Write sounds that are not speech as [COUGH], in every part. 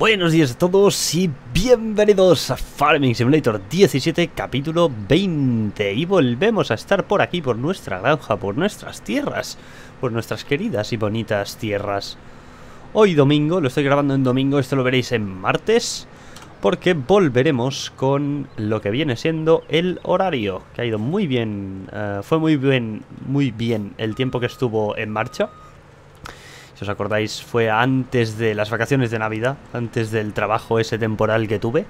Buenos días a todos y bienvenidos a Farming Simulator 17, capítulo 20. Y volvemos a estar por aquí, por nuestra granja, por nuestras tierras, por nuestras queridas y bonitas tierras. Hoy domingo, lo estoy grabando en domingo, esto lo veréis en martes, porque volveremos con lo que viene siendo el horario, que ha ido muy bien, eh, fue muy bien, muy bien el tiempo que estuvo en marcha si os acordáis, fue antes de las vacaciones de Navidad, antes del trabajo ese temporal que tuve.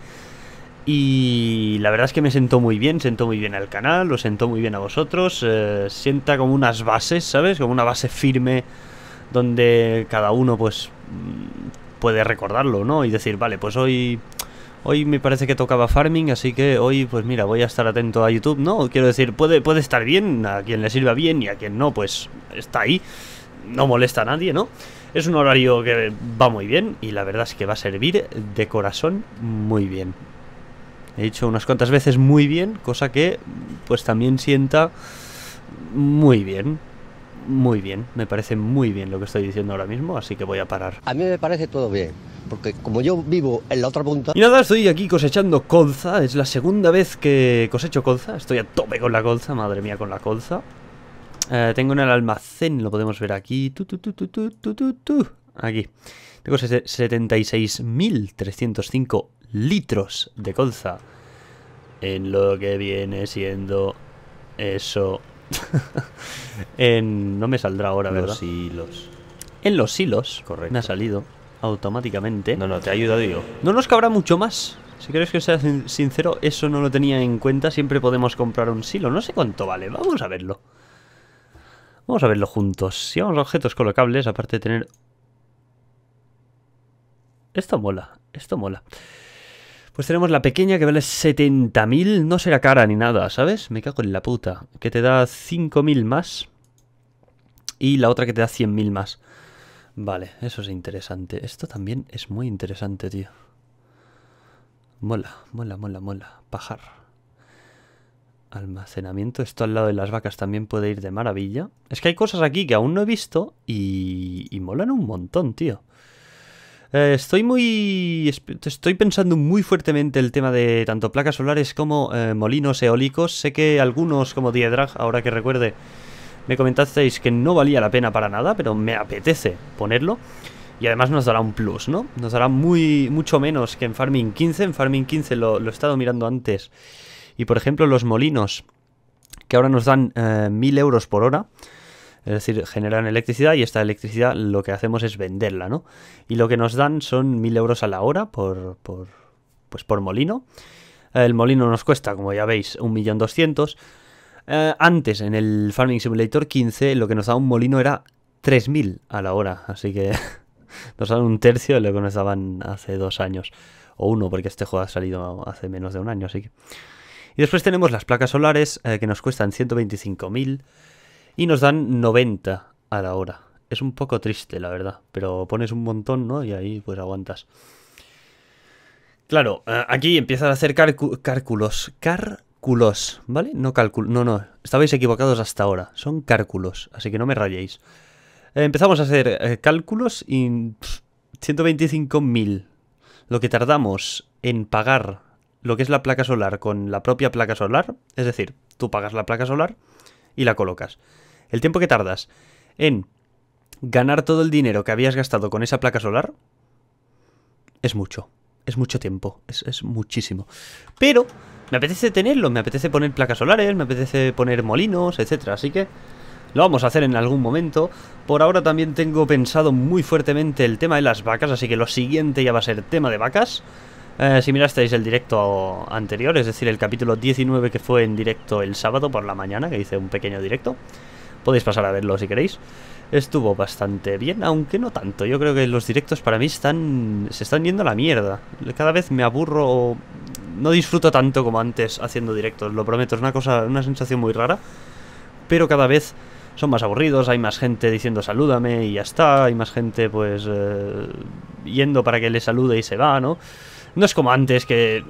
Y la verdad es que me sentó muy bien, sentó muy bien al canal, lo sentó muy bien a vosotros, eh, sienta como unas bases, ¿sabes? Como una base firme donde cada uno pues mm, puede recordarlo, ¿no? Y decir, vale, pues hoy hoy me parece que tocaba farming, así que hoy, pues mira, voy a estar atento a YouTube, ¿no? Quiero decir, puede, puede estar bien, a quien le sirva bien y a quien no, pues está ahí no molesta a nadie, ¿no? Es un horario que va muy bien y la verdad es que va a servir de corazón muy bien. He dicho unas cuantas veces muy bien, cosa que pues también sienta muy bien. Muy bien, me parece muy bien lo que estoy diciendo ahora mismo, así que voy a parar. A mí me parece todo bien, porque como yo vivo en la otra punta... Y nada, estoy aquí cosechando conza es la segunda vez que cosecho conza estoy a tope con la colza, madre mía con la colza. Eh, tengo en el almacén, lo podemos ver aquí. Tu, tu, tu, aquí. Tengo 76.305 litros de colza. En lo que viene siendo eso. [LAUGHS] en... No me saldrá ahora, ¿verdad? Los hilos. En los hilos. Correcto. Me ha salido automáticamente. No, no, te ha ayudado yo. No nos cabrá mucho más. Si queréis que sea sincero, eso no lo tenía en cuenta. Siempre podemos comprar un silo. No sé cuánto vale. Vamos a verlo. Vamos a verlo juntos. Si vamos a objetos colocables, aparte de tener... Esto mola, esto mola. Pues tenemos la pequeña que vale 70.000, no será cara ni nada, ¿sabes? Me cago en la puta. Que te da 5.000 más. Y la otra que te da 100.000 más. Vale, eso es interesante. Esto también es muy interesante, tío. Mola, mola, mola, mola. Pajar. Almacenamiento, esto al lado de las vacas también puede ir de maravilla. Es que hay cosas aquí que aún no he visto y, y molan un montón, tío. Eh, estoy muy... Estoy pensando muy fuertemente el tema de tanto placas solares como eh, molinos eólicos. Sé que algunos, como Diedrag, ahora que recuerde, me comentasteis que no valía la pena para nada, pero me apetece ponerlo. Y además nos dará un plus, ¿no? Nos dará muy, mucho menos que en Farming 15. En Farming 15 lo, lo he estado mirando antes y por ejemplo, los molinos, que ahora nos dan eh, euros por hora, es decir, generan electricidad y esta electricidad lo que hacemos es venderla, ¿no? Y lo que nos dan son 1000 euros a la hora por, por, pues por molino. El molino nos cuesta, como ya veis, 1.200.000. Eh, antes, en el Farming Simulator 15, lo que nos daba un molino era 3.000 a la hora, así que [LAUGHS] nos dan un tercio de lo que nos daban hace dos años, o uno, porque este juego ha salido hace menos de un año, así que... Y después tenemos las placas solares eh, que nos cuestan 125.000 y nos dan 90 a la hora. Es un poco triste, la verdad, pero pones un montón, ¿no? Y ahí pues aguantas. Claro, eh, aquí empiezan a hacer cálculos. Cálculos, ¿vale? No no, no. Estabais equivocados hasta ahora. Son cálculos, así que no me rayéis. Eh, empezamos a hacer cálculos y 125.000. Lo que tardamos en pagar lo que es la placa solar con la propia placa solar, es decir, tú pagas la placa solar y la colocas. El tiempo que tardas en ganar todo el dinero que habías gastado con esa placa solar es mucho. Es mucho tiempo, es, es muchísimo. Pero me apetece tenerlo, me apetece poner placas solares, me apetece poner molinos, etcétera. Así que lo vamos a hacer en algún momento. Por ahora también tengo pensado muy fuertemente el tema de las vacas, así que lo siguiente ya va a ser tema de vacas. Eh, si mirasteis el directo anterior, es decir, el capítulo 19 que fue en directo el sábado por la mañana, que hice un pequeño directo, podéis pasar a verlo si queréis. Estuvo bastante bien, aunque no tanto. Yo creo que los directos para mí están se están yendo a la mierda. Cada vez me aburro, no disfruto tanto como antes haciendo directos, lo prometo, es una cosa, una sensación muy rara, pero cada vez son más aburridos, hay más gente diciendo salúdame y ya está, hay más gente pues eh, yendo para que le salude y se va, ¿no? No es como antes que eh,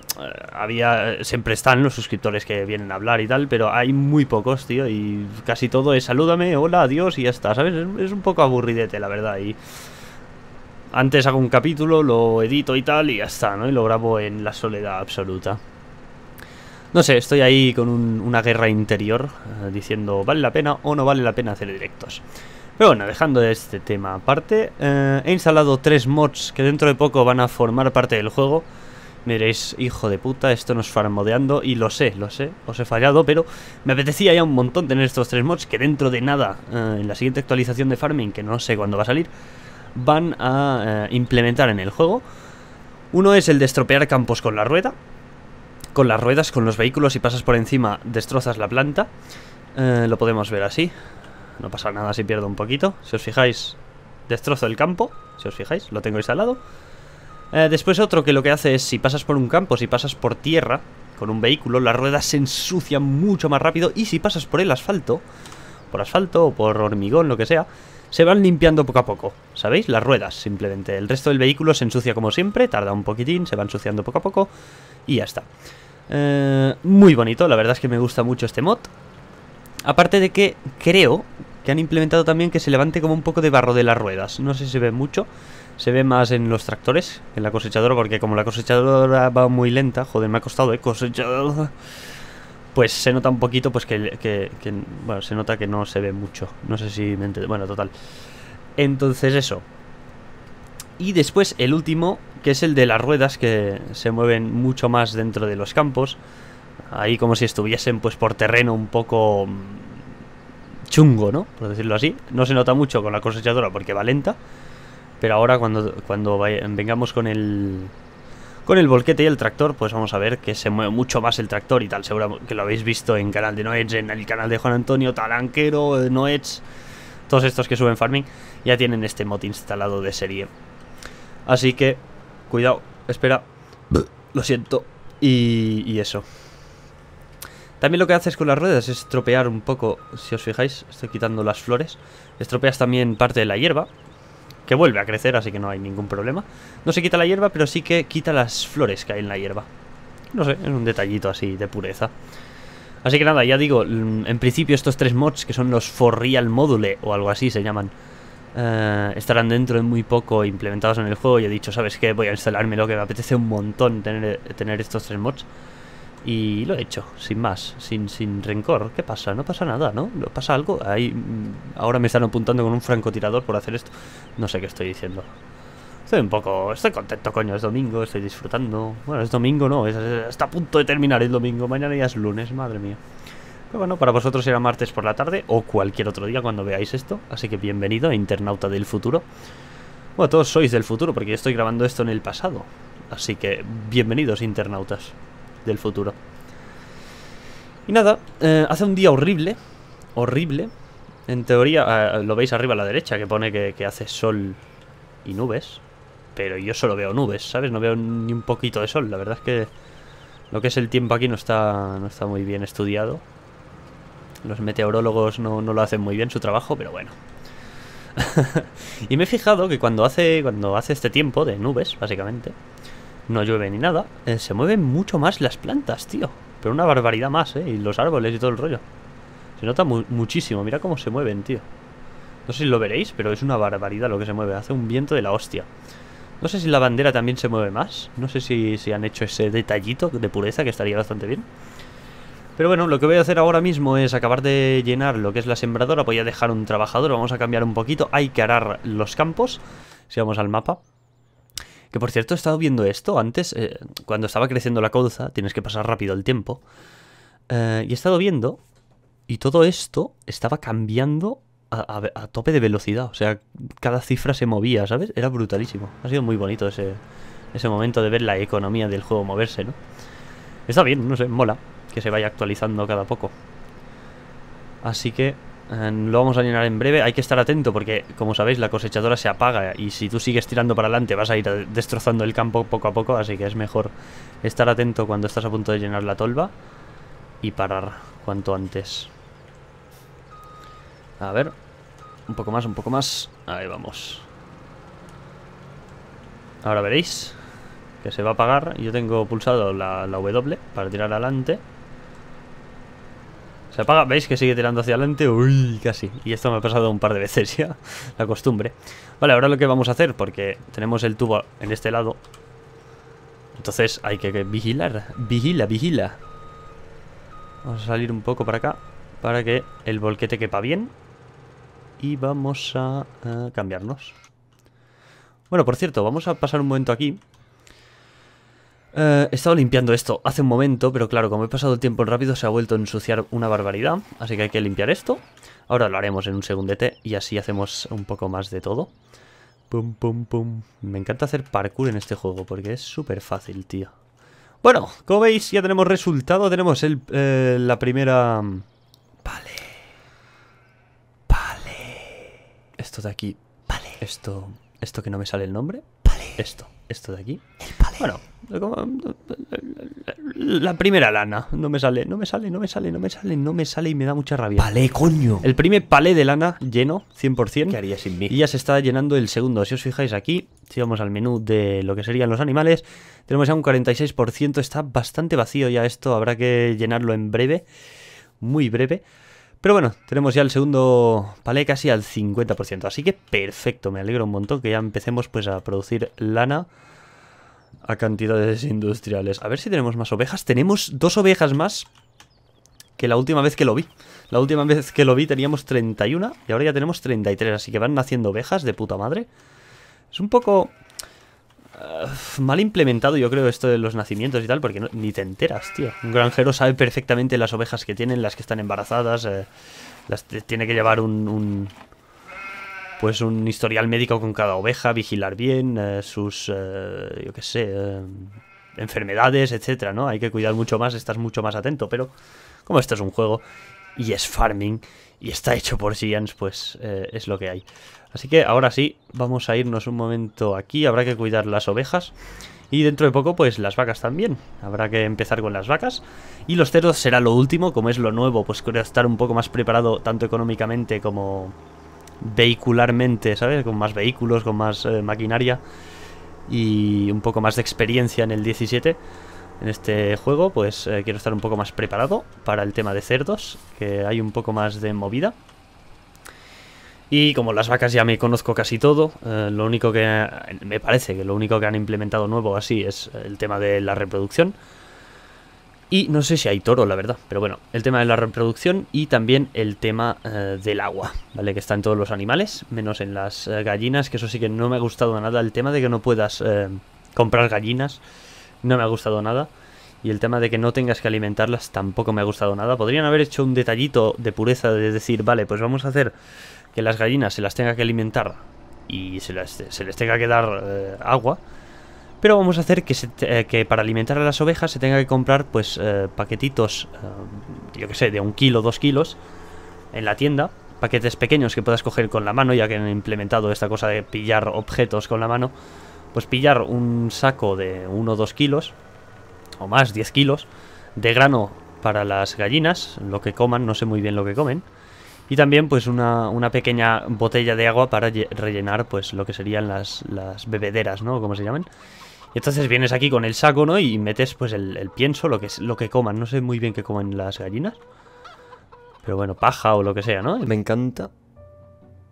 había, siempre están los suscriptores que vienen a hablar y tal, pero hay muy pocos, tío, y casi todo es salúdame, hola, adiós y ya está, ¿sabes? Es, un poco aburridete, la verdad, y... Antes hago un capítulo, lo edito y tal, y ya está, ¿no? Y lo grabo en la soledad absoluta. No sé, estoy ahí con una guerra interior, eh, diciendo, ¿vale la pena o no vale la pena hacer directos? Pero bueno, dejando este tema aparte, eh, he instalado tres mods que dentro de poco van a formar parte del juego. Miréis, hijo de puta, esto nos farmodeando y lo sé, lo sé, os he fallado, pero me apetecía ya un montón tener estos tres mods que dentro de nada, eh, en la siguiente actualización de Farming, que no sé cuándo va a salir, van a eh, implementar en el juego. Uno es el de estropear campos con la rueda. Con las ruedas, con los vehículos, si pasas por encima, destrozas la planta. lo podemos ver así. No pasa nada si pierdo un poquito. Si os fijáis, destrozo el campo. Si os fijáis, lo tengo instalado. Eh, después otro que lo que hace es, si pasas por un campo, si pasas por tierra con un vehículo, las ruedas se ensucian mucho más rápido. Y si pasas por el asfalto, por asfalto o por hormigón, lo que sea, se van limpiando poco a poco. ¿Sabéis? Las ruedas, simplemente. El resto del vehículo se ensucia como siempre, tarda un poquitín, se va ensuciando poco a poco y ya está. Eh, muy bonito, la verdad es que me gusta mucho este mod. Aparte de que creo que han implementado también que se levante como un poco de barro de las ruedas. No sé si se ve mucho, se ve más en los tractores que en la cosechadora, porque como la cosechadora va muy lenta, joder, me ha costado, ¿eh? Cosechadora. Pues se nota un poquito, pues que, bueno, se nota que no se ve mucho. No sé si me entiendo. Bueno, total. Entonces eso. Y después el último, que es el de las ruedas, que se mueven mucho más dentro de los campos. Ahí como si estuviesen pues por terreno un poco chungo, ¿no? Por decirlo así. No se nota mucho con la cosechadora porque va lenta. Pero ahora cuando, cuando vengamos con el con el volquete y el tractor, pues vamos a ver que se mueve mucho más el tractor y tal. Seguro que lo habéis visto en canal de Noeds, en el canal de Juan Antonio Talanquero, eh, Noeds todos estos que suben farming, ya tienen este mod instalado de serie. Así que, cuidado, espera, lo siento, y eso. También lo que haces con las ruedas es estropear un poco, si os fijáis, estoy quitando las flores. Estropeas también parte de la hierba, que vuelve a crecer, así que no hay ningún problema. No se quita la hierba, pero sí que quita las flores que hay en la hierba. No sé, es un detallito así de pureza. Así que nada, ya digo, mm, en principio estos tres mods, que son los For Real Module o algo así se llaman, eh, estarán dentro de muy poco implementados en el juego. Y he dicho, ¿sabes qué? Voy a instalármelo, que me apetece un montón tener, tener estos tres mods. Y lo he hecho, sin más, sin, sin rencor. ¿Qué pasa? No pasa nada, ¿no? ¿Pasa algo? Ahí, mm, ahora me están apuntando con un francotirador por hacer esto. No sé qué estoy diciendo. Estoy un poco... Estoy contento, coño. Es domingo, estoy disfrutando. Bueno, es domingo, no. está a punto de terminar el domingo. Mañana ya es lunes, madre mía. Pero bueno, para vosotros será martes por la tarde o cualquier otro día cuando veáis esto. Así que bienvenido, internauta del futuro. Bueno, todos sois del futuro porque yo estoy grabando esto en el pasado. Así que bienvenidos, internautas del futuro. Y nada, eh, hace un día horrible, horrible. En teoría, eh, lo veis arriba a la derecha, que pone que, que, hace sol y nubes. Pero yo solo veo nubes, ¿sabes? No veo ni un poquito de sol. La verdad es que lo que es el tiempo aquí no está, no está muy bien estudiado. Los meteorólogos no, no lo hacen muy bien su trabajo, pero bueno. [LAUGHS] y me he fijado que cuando hace, cuando hace este tiempo de nubes, básicamente, no llueve ni nada, eh, se mueven mucho más las plantas, tío. Pero una barbaridad más, ¿eh? Y los árboles y todo el rollo. Se nota muchísimo, mira cómo se mueven, tío. No sé si lo veréis, pero es una barbaridad lo que se mueve. Hace un viento de la hostia. No sé si la bandera también se mueve más. No sé si, si han hecho ese detallito de pureza, que estaría bastante bien. Pero bueno, lo que voy a hacer ahora mismo es acabar de llenar lo que es la sembradora. Voy a dejar un trabajador, vamos a cambiar un poquito. Hay que arar los campos. Si vamos al mapa. Que por cierto, he estado viendo esto antes, eh, cuando estaba creciendo la colza, tienes que pasar rápido el tiempo. Eh, y he estado viendo, y todo esto estaba cambiando a, tope de velocidad. O sea, cada cifra se movía, ¿sabes? Era brutalísimo. Ha sido muy bonito ese, ese momento de ver la economía del juego moverse, ¿no? Está bien, no sé, mola que se vaya actualizando cada poco. Así que Em, lo vamos a llenar en breve. Hay que estar atento porque, como sabéis, la cosechadora se apaga y si tú sigues tirando para adelante vas a ir destrozando el campo poco a poco, así que es mejor estar atento cuando estás a punto de llenar la tolva y parar cuanto antes. A ver, un poco más, un poco más. Ahí vamos. Ahora veréis que se va a apagar. Yo tengo pulsado la, la W para tirar adelante. Se apaga, veis que sigue tirando hacia adelante Uy, casi, y esto me ha pasado un par de veces ya [LAUGHS] La costumbre Vale, ahora lo que vamos a hacer, porque tenemos el tubo En este lado Entonces hay que, vigilar Vigila, vigila Vamos a salir un poco para acá Para que el volquete quepa bien Y vamos a cambiarnos Bueno, por cierto, vamos a pasar un momento aquí eh, he estado limpiando esto hace un momento, pero claro, como he pasado el tiempo rápido se ha vuelto a ensuciar una barbaridad, así que hay que limpiar esto. Ahora lo haremos en un segundete y así hacemos un poco más de todo. Pum, pum, pum. Me encanta hacer parkour en este juego porque es súper fácil, tío. Bueno, como veis ya tenemos resultado, tenemos el, eh, la primera... Mm, vale. Vale. Esto de aquí. Vale. Esto, esto que no me sale el nombre. Vale. Esto, esto de aquí. Bueno, la primera lana. No me sale, no me sale, no me sale, no me sale, no me sale y me da mucha rabia. Palé, coño. El primer palé de lana lleno, 100%. ¿Qué haría sin mí? Y ya se está llenando el segundo. Si os fijáis aquí, si vamos al menú de lo que serían los animales, tenemos ya un 46%. Está bastante vacío ya esto, habrá que llenarlo en breve. Muy breve. Pero bueno, tenemos ya el segundo palé casi al 50%. Así que perfecto, me alegro un montón que ya empecemos pues a producir lana a cantidades industriales. A ver si tenemos más ovejas. Tenemos dos ovejas más que la última vez que lo vi. La última vez que lo vi teníamos 31 y ahora ya tenemos 33, así que van naciendo ovejas de puta madre. Es un poco eh, mal implementado yo creo esto de los nacimientos y tal, porque ni te enteras, tío. Un granjero sabe perfectamente las ovejas que tienen, las que están embarazadas, eh, las tiene que llevar un pues un historial médico con cada oveja, vigilar bien eh, sus, eh, yo qué sé, eh, enfermedades, etcétera, ¿no? Hay que cuidar mucho más, estás mucho más atento, pero como esto es un juego y es farming y está hecho por Giants, pues es lo que hay. Así que ahora sí, vamos a irnos un momento aquí, habrá que cuidar las ovejas. Y dentro de poco, pues las vacas también. Habrá que empezar con las vacas. Y los cerdos será lo último, como es lo nuevo, pues creo estar un poco más preparado tanto económicamente como vehicularmente, ¿sabes? Con más vehículos, con más eh, maquinaria y un poco más de experiencia en el 17, en este juego, pues eh, quiero estar un poco más preparado para el tema de cerdos, que hay un poco más de movida. Y como las vacas ya me conozco casi todo, eh, lo único que me parece que lo único que han implementado nuevo así es el tema de la reproducción y no sé si hay toro, la verdad, pero bueno, el tema de la reproducción y también el tema eh, del agua, ¿vale? Que está en todos los animales, menos en las eh, gallinas, que eso sí que no me ha gustado nada. El tema de que no puedas eh, comprar gallinas, no me ha gustado nada. Y el tema de que no tengas que alimentarlas tampoco me ha gustado nada. Podrían haber hecho un detallito de pureza de decir, vale, pues vamos a hacer que las gallinas se las tenga que alimentar y se, se les tenga que dar agua pero vamos a hacer que, se, eh, que, para alimentar a las ovejas se tenga que comprar pues eh, paquetitos, eh, yo que sé, de un kilo, dos kilos en la tienda, paquetes pequeños que puedas coger con la mano, ya que han implementado esta cosa de pillar objetos con la mano, pues pillar un saco de uno o dos kilos, o más, diez kilos, de grano para las gallinas, lo que coman, no sé muy bien lo que comen, y también pues una, una pequeña botella de agua para rellenar pues lo que serían las, las bebederas, ¿no? Como se llaman y entonces vienes aquí con el saco, ¿no? Y metes pues el, pienso, lo que, es, lo que coman. No sé muy bien qué comen las gallinas. Pero bueno, paja o lo que sea, ¿no? Me encanta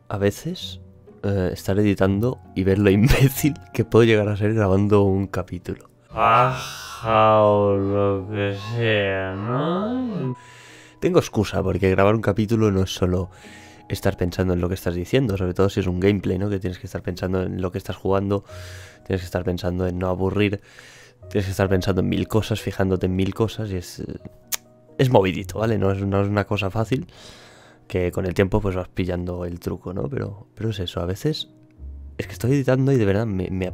a veces eh, estar editando y ver lo [LAUGHS] imbécil que puedo llegar a ser grabando un capítulo. Paja o lo que sea, ¿no? Tengo excusa porque grabar un capítulo no es solo estar pensando en lo que estás diciendo, sobre todo si es un gameplay, ¿no? Que tienes que estar pensando en lo que estás jugando, tienes que estar pensando en no aburrir, tienes que estar pensando en mil cosas, fijándote en mil cosas y es, eh, es movidito, ¿vale? No es, una cosa fácil que con el tiempo pues vas pillando el truco, ¿no? Pero, pero es eso, a veces es que estoy editando y de verdad me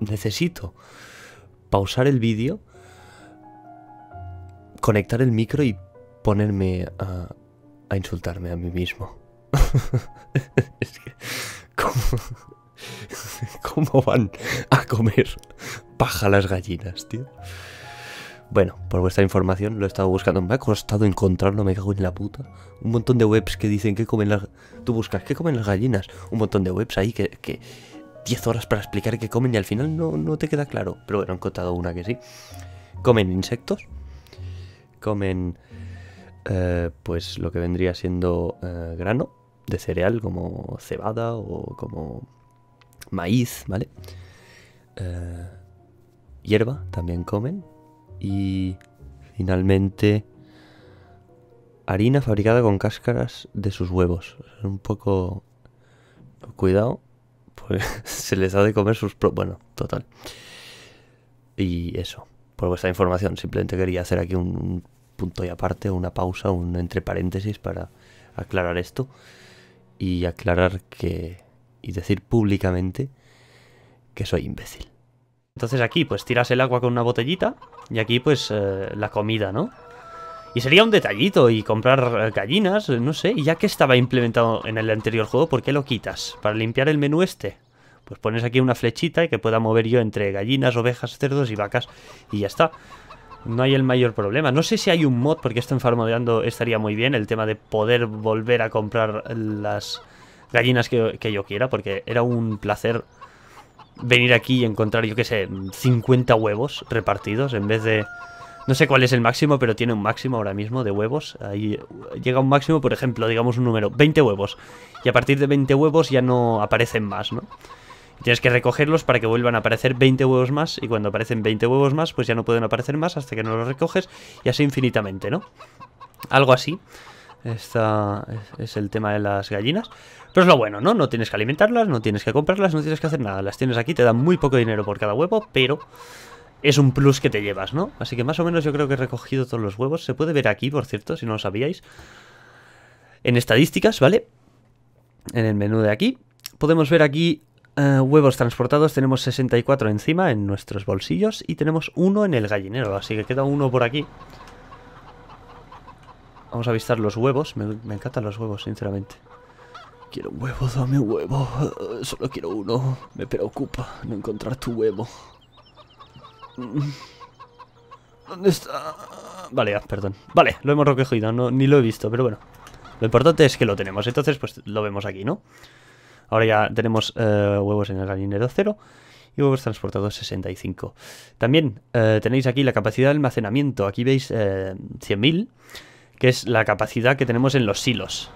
necesito pausar el vídeo, conectar el micro y ponerme a, a insultarme a mí mismo. [LAUGHS] es que, [LAUGHS] ¿cómo, van a comer paja las gallinas, tío? Bueno, por vuestra información, lo he estado buscando. Me ha costado encontrarlo, me cago en la puta. Un montón de webs que dicen que comen las... Tú buscas, ¿qué comen las gallinas? Un montón de webs ahí que... que 10 horas para explicar qué comen y al final no, no te queda claro. Pero bueno, he encontrado una que sí. Comen insectos. Comen eh, pues lo que vendría siendo eh, grano de cereal como cebada o como maíz, ¿vale? Eh, hierba también comen. Y finalmente harina fabricada con cáscaras de sus huevos. Un poco... Cuidado, pues [LAUGHS] se les ha de comer sus... Bueno, total. Y eso, por vuestra información, simplemente quería hacer aquí un punto y aparte, una pausa, un entre paréntesis para aclarar esto y aclarar que y decir públicamente que soy imbécil. Entonces aquí pues tiras el agua con una botellita y aquí pues eh, la comida, ¿no? Y sería un detallito y comprar eh, gallinas, eh, no sé, y ya que estaba implementado en el anterior juego, ¿por qué lo quitas? Para limpiar el menú este. Pues pones aquí una flechita y que pueda mover yo entre gallinas, ovejas, cerdos y vacas y ya está no hay el mayor problema. No sé si hay un mod, porque esto en Farmodeando estaría muy bien, el tema de poder volver a comprar las gallinas que, yo quiera, porque era un placer venir aquí y encontrar, yo qué sé, 50 huevos repartidos en vez de... No sé cuál es el máximo, pero tiene un máximo ahora mismo de huevos. Ahí llega un máximo, por ejemplo, digamos un número, 20 huevos. Y a partir de 20 huevos ya no aparecen más, ¿no? Tienes que recogerlos para que vuelvan a aparecer 20 huevos más y cuando aparecen 20 huevos más pues ya no pueden aparecer más hasta que no los recoges y así infinitamente, ¿no? Algo así. Esta es el tema de las gallinas. Pero es lo bueno, ¿no? No tienes que alimentarlas, no tienes que comprarlas, no tienes que hacer nada. Las tienes aquí, te dan muy poco dinero por cada huevo, pero es un plus que te llevas, ¿no? Así que más o menos yo creo que he recogido todos los huevos. Se puede ver aquí, por cierto, si no lo sabíais. En estadísticas, ¿vale? En el menú de aquí. Podemos ver aquí eh, huevos transportados tenemos 64 encima en nuestros bolsillos y tenemos uno en el gallinero, así que queda uno por aquí. Vamos a avistar los huevos, me, encantan los huevos, sinceramente. Quiero un huevo, dame un huevo, eh, solo quiero uno, me preocupa no encontrar tu huevo. Mm. ¿Dónde está? Vale, perdón. Vale, lo hemos recogido, ni lo he visto, pero bueno. Lo importante es que lo tenemos, entonces pues lo vemos aquí, ¿no? no Ahora ya tenemos eh, huevos en el gallinero 0 y huevos transportados 65. También eh, tenéis aquí la capacidad de almacenamiento. Aquí veis 100.000, eh, que es la capacidad que tenemos en los silos.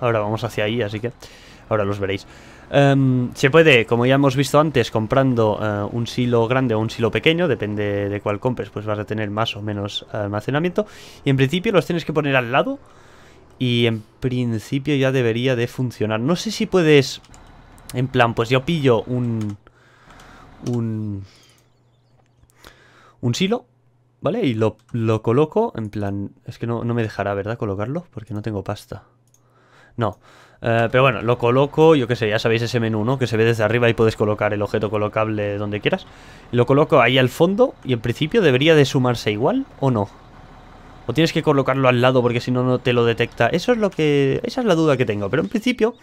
Ahora vamos hacia ahí, así que ahora los veréis. Em, se puede, como ya hemos visto antes, comprando un silo grande o un silo pequeño, depende de cuál compres, pues vas a tener más o menos almacenamiento. Y en principio los tienes que poner al lado y en principio ya debería de funcionar. No sé si puedes... En plan, pues yo pillo un... Un... Un silo, ¿vale? Y lo, coloco en plan... Es que no, me dejará, ¿verdad? Colocarlo porque no tengo pasta. No. Eh, pero bueno, lo coloco, yo qué sé, ya sabéis ese menú, ¿no? Que se ve desde arriba y puedes colocar el objeto colocable donde quieras. Lo coloco ahí al fondo y en principio debería de sumarse igual o no. O tienes que colocarlo al lado porque si no, no te lo detecta. Eso es lo que... Esa es la duda que tengo. Pero en principio,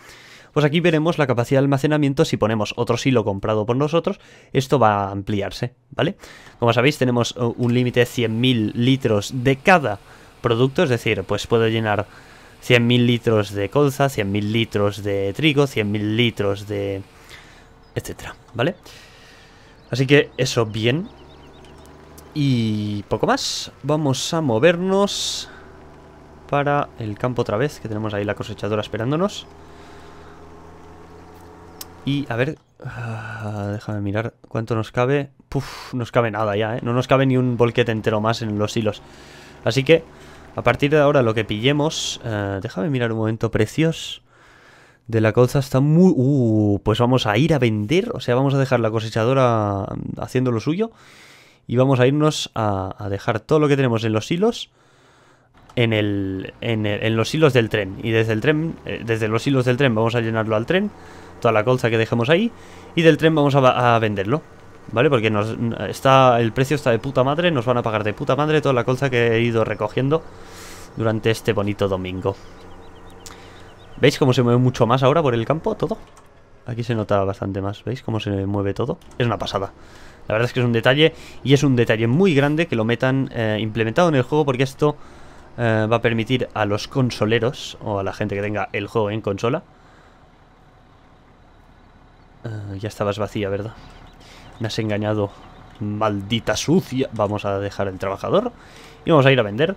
pues aquí veremos la capacidad de almacenamiento. Si ponemos otro silo comprado por nosotros, esto va a ampliarse, ¿vale? Como sabéis, tenemos uh, un límite de 100.000 litros de cada producto. Es decir, pues puedo llenar 100.000 litros de colza, 100.000 litros de trigo, 100.000 litros de... etcétera, ¿vale? Así que eso bien. Y poco más. Vamos a movernos para el campo otra vez, que tenemos ahí la cosechadora esperándonos. Y a ver, ah, déjame mirar cuánto nos cabe. Puf, nos cabe nada ya, ¿eh? No nos cabe ni un volquete entero más en los hilos. Así que, a partir de ahora lo que pillemos... Eh, déjame mirar un momento precios. De la colza está muy... Uh, pues vamos a ir a vender. O sea, vamos a dejar la cosechadora mm, haciendo lo suyo y vamos a irnos a, dejar todo lo que tenemos en los hilos en, los hilos del tren y desde el tren eh, desde los hilos del tren vamos a llenarlo al tren toda la colza que dejemos ahí y del tren vamos a, venderlo ¿Vale? Porque nos, está, el precio está de puta madre, nos van a pagar de puta madre toda la colza que he ido recogiendo durante este bonito domingo. ¿Veis cómo se mueve mucho más ahora por el campo todo? Aquí se nota bastante más, ¿veis cómo se mueve todo? Es una pasada. La verdad es que es un detalle y es un detalle muy grande que lo metan eh, implementado en el juego porque esto eh, va a permitir a los consoleros o a la gente que tenga el juego en consola. Eh, ya estabas vacía, ¿verdad? Me has engañado, maldita sucia. Vamos a dejar el trabajador y vamos a ir a vender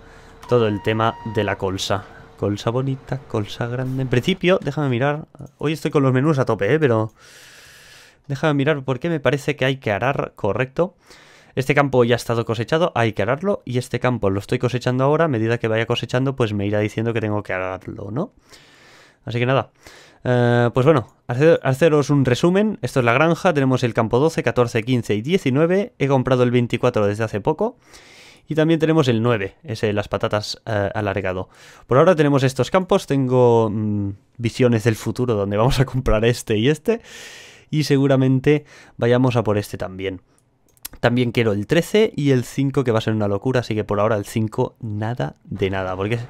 todo el tema de la colsa. Colsa bonita, colsa grande. En principio, déjame mirar. Hoy estoy con los menús a tope, ¿eh? Pero... Déjame mirar porque me parece que hay que arar, correcto. Este campo ya ha estado cosechado, hay que ararlo. Y este campo lo estoy cosechando ahora. A medida que vaya cosechando, pues me irá diciendo que tengo que ararlo, ¿no? Así que nada. Eh, pues bueno, haceros un resumen. Esto es la granja. Tenemos el campo 12, 14, 15 y 19. He comprado el 24 desde hace poco. Y también tenemos el 9, ese de las patatas eh, alargado. Por ahora tenemos estos campos. Tengo mm, visiones del futuro donde vamos a comprar este y este y seguramente vayamos a por este también. También quiero el 13 y el 5 que va a ser una locura, así que por ahora el 5 nada de nada, porque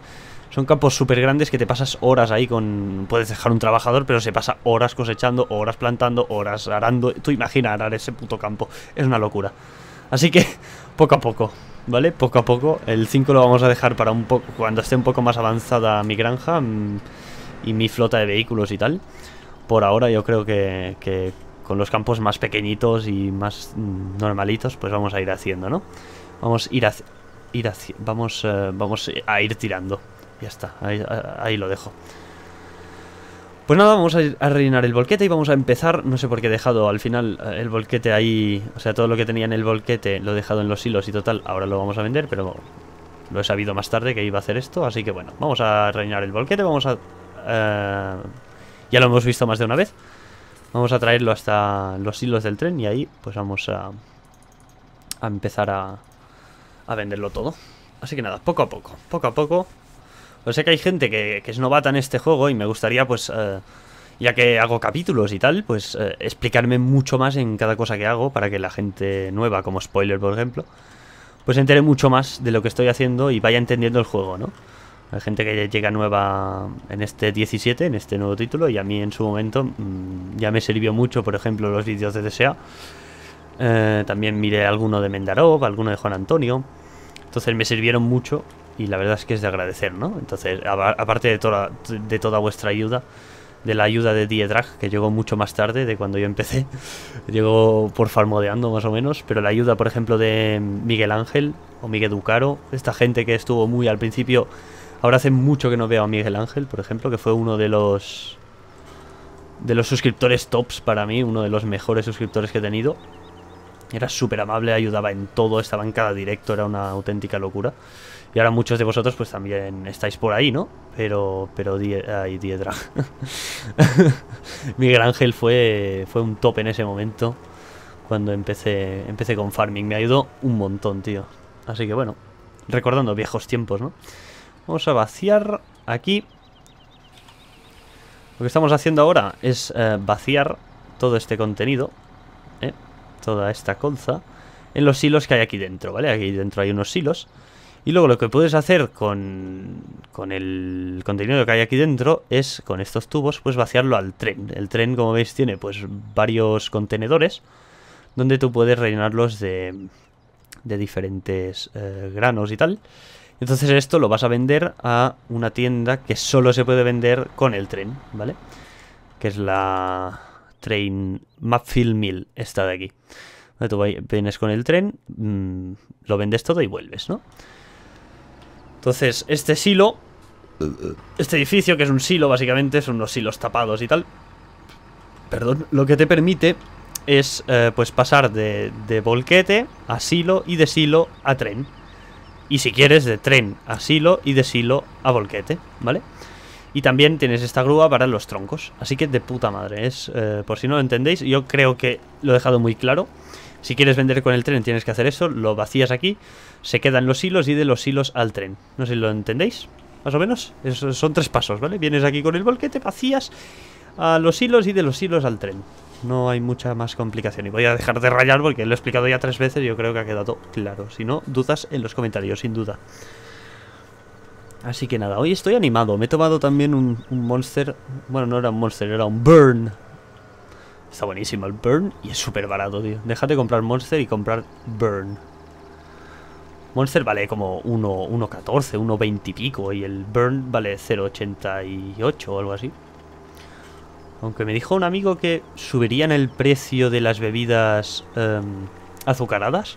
son campos súper grandes que te pasas horas ahí con... Puedes dejar un trabajador, pero se pasa horas cosechando, horas plantando, horas arando. Tú imagina arar ese puto campo, es una locura. Así que poco a poco, ¿vale? Poco a poco. El 5 lo vamos a dejar para un poco cuando esté un poco más avanzada mi granja mm, y mi flota de vehículos y tal por ahora yo creo que, con los campos más pequeñitos y más mm, normalitos, pues vamos a ir haciendo, ¿no? Vamos a ir, a, ir vamos, eh, vamos a ir tirando. Ya está, ahí, lo dejo. Pues nada, vamos a, rellenar el volquete y vamos a empezar. No sé por qué he dejado al final eh, el volquete ahí. O sea, todo lo que tenía en el volquete lo he dejado en los hilos y total. Ahora lo vamos a vender, pero lo he sabido más tarde que iba a hacer esto. Así que bueno, vamos a rellenar el volquete, vamos a eh, ya lo hemos visto más de una vez. Vamos a traerlo hasta los hilos del tren y ahí pues vamos a, empezar a, venderlo todo. Así que nada, poco a poco, poco a poco. Pues sé que hay gente que, que, es novata en este juego y me gustaría pues... Eh, ya que hago capítulos y tal, pues eh, explicarme mucho más en cada cosa que hago para que la gente nueva, como spoiler por ejemplo, pues entere mucho más de lo que estoy haciendo y vaya entendiendo el juego, ¿no? Hay gente que llega nueva en este 17, en este nuevo título, y a mí en su momento mm, ya me sirvió mucho, por ejemplo, los vídeos de DSA. Eh, también miré alguno de Mendarov, alguno de Juan Antonio. Entonces me sirvieron mucho y la verdad es que es de agradecer, ¿no? Entonces, aparte de toda, de toda vuestra ayuda, de la ayuda de Diedrag, que llegó mucho más tarde de cuando yo empecé, [LAUGHS] llegó por farmodeando más o menos, pero la ayuda, por ejemplo, de Miguel Ángel o Miguel Ducaro, esta gente que estuvo muy al principio Ahora hace mucho que no veo a Miguel Ángel, por ejemplo, que fue uno de los... De los suscriptores tops para mí, uno de los mejores suscriptores que he tenido. Era súper amable, ayudaba en todo, estaba en cada directo, era una auténtica locura. Y ahora muchos de vosotros pues también estáis por ahí, ¿no? Pero, pero, ahí ay, [LAUGHS] Miguel Ángel fue, fue un top en ese momento, cuando empecé, empecé con farming. Me ayudó un montón, tío. Así que bueno, recordando viejos tiempos, ¿no? Vamos a vaciar aquí. Lo que estamos haciendo ahora es eh, vaciar todo este contenido, eh, toda esta colza, en los hilos que hay aquí dentro, ¿vale? Aquí dentro hay unos hilos. Y luego lo que puedes hacer con, con el contenido que hay aquí dentro es, con estos tubos, pues vaciarlo al tren. El tren, como veis, tiene pues varios contenedores donde tú puedes rellenarlos de, de diferentes eh, granos y tal. Entonces esto lo vas a vender a una tienda que solo se puede vender con el tren, ¿vale? Que es la Train Mapfield Mill, esta de aquí. Tú vienes con el tren, mm, lo vendes todo y vuelves, ¿no? Entonces, este silo, este edificio que es un silo básicamente, son unos silos tapados y tal, perdón, lo que te permite es eh, pues pasar de, de volquete a silo y de silo a tren. Y si quieres, de tren a silo y de silo a volquete, ¿vale? Y también tienes esta grúa para los troncos. Así que de puta madre. Es, eh, por si no lo entendéis, yo creo que lo he dejado muy claro. Si quieres vender con el tren tienes que hacer eso. Lo vacías aquí, se quedan los hilos y de los hilos al tren. No sé si lo entendéis, más o menos. Esos son tres pasos, ¿vale? Vienes aquí con el volquete, vacías a los hilos y de los hilos al tren. No hay mucha más complicación. Y voy a dejar de rayar porque lo he explicado ya tres veces y yo creo que ha quedado claro. Si no, dudas en los comentarios, sin duda. Así que nada, hoy estoy animado. Me he tomado también un, monster. Bueno, no era un monster, era un burn. Está buenísimo el burn y es súper barato, tío. Déjate de comprar monster y comprar burn. Monster vale como 1.14, 1.20 y pico y el burn vale 0.88 o algo así. Aunque me dijo un amigo que subirían el precio de las bebidas em, azucaradas.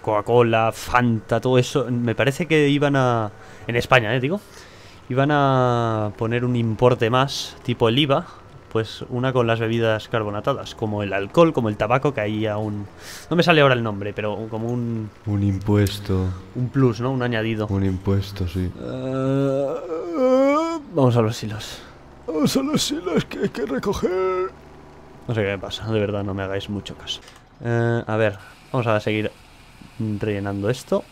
Coca-Cola, Fanta, todo eso. Me parece que iban a... En España, eh, digo. Iban a poner un importe más, tipo el IVA. Pues una con las bebidas carbonatadas, como el alcohol, como el tabaco, que ahí aún... No me sale ahora el nombre, pero como un... Un impuesto. Un plus, ¿no? Un añadido. Un impuesto, sí. Eh, vamos a ver si los Oh, son las islas que hay que recoger. No sé qué me pasa, de verdad, no me hagáis mucho caso. Eh, a ver, vamos a seguir rellenando esto.